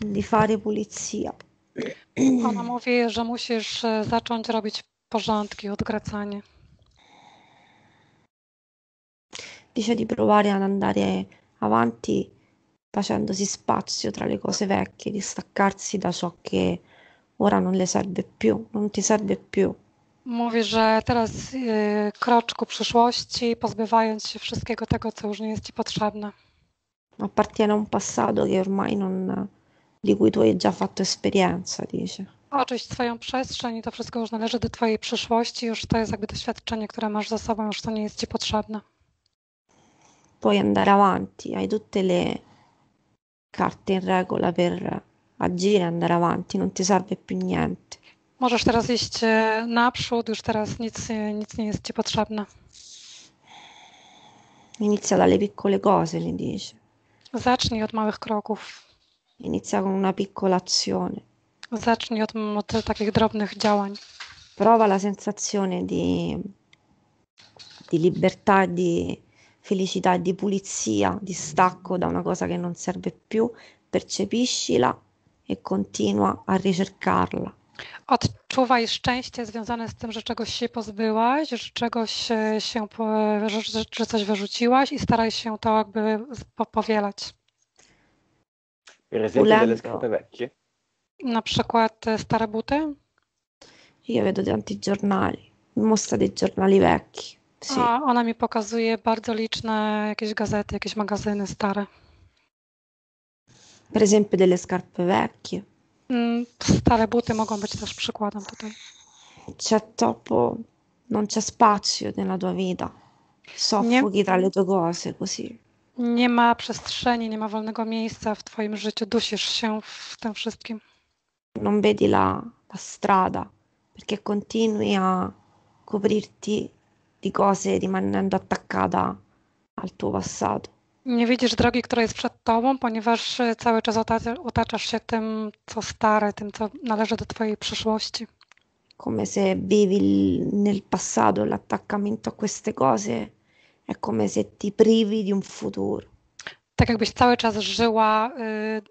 di fare pulizia. Ona mówi, że musisz e, zacząć robić porządki, odgracanie. Dice di provare ad andare avanti facendosi spazio tra le cose vecchie, di staccarsi da ciò che ora non le serve più, non ti serve più. Mówi, że teraz yy, krocz ku przyszłości, pozbywając się wszystkiego tego, co już nie jest ci potrzebne. Appartiene a un passato che ormai non, di cui tu hai già fatto esperienza, dice. Oczyść swoją przestrzeń i to wszystko już należy do twojej przyszłości, już to jest jakby doświadczenie, które masz za sobą, już to nie jest ci potrzebne. Puoi andare avanti, hai tutte le carte in regola per agire, andare avanti, non ti serve più niente. Możesz teraz iść e, naprzód, już teraz nic, e, nic nie jest ci potrzebne. Inizia dalle piccole cose, mi dice. Zacznij od małych kroków. Inizia con una piccola azione. Zacznij od, od takich drobnych działań. Prova la sensazione di, di libertà, di, felicità e di pulizia, di stacco da una cosa che non serve più, percepiscila e continua a ricercarla. Odczuwaj szczęście związane z tym, że czegoś się pozbyłaś, że czegoś się, że, że coś wyrzuciłaś i staraj się to jakby powielać. Per esempio delle scarpe vecchie? Na przykład stare buty? Io vedo tanti giornali, mostra dei giornali vecchi. Sí. A ona mi pokazuje bardzo liczne jakieś gazety, jakieś magazyny stare. Per esempio delle scarpe vecchie. Mm, stare buty mogą być też przykładem tutaj. C'è troppo, non c'è spazio nella tua vita. Soffochi tra le tue cose, così. Nie ma przestrzeni, nie ma wolnego miejsca w twoim życiu. Dusisz się w tym wszystkim. Non vedi la, la strada, perché continui a coprirti di cose rimanendo attaccata al tuo passato. Nie widzisz drogi, która jest przed tobą, ponieważ e, cały czas otaczasz się tym, co stare, tym, co należy do twojej przyszłości. Come se vivi nel passato l'attaccamento a queste cose, è come se ti privi di un futuro. Tak jakbyś cały czas żyła y,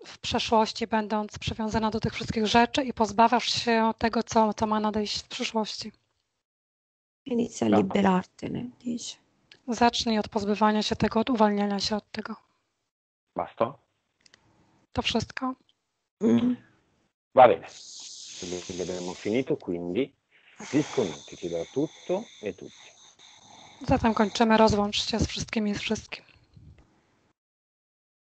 w przeszłości, będąc przywiązana do tych wszystkich rzeczy i pozbawiasz się tego, co, co ma nadejść w przyszłości. Inizia a no. liberartene, dice. Zacznij od pozbywania się tego, od uwalniania się od tego. Basta? To wszystko? Mm. Va bene, quindi abbiamo finito, quindi disconnettiti da tutto e tutti. Zatem kończymy, rozłącz się z wszystkimi i z wszystkim.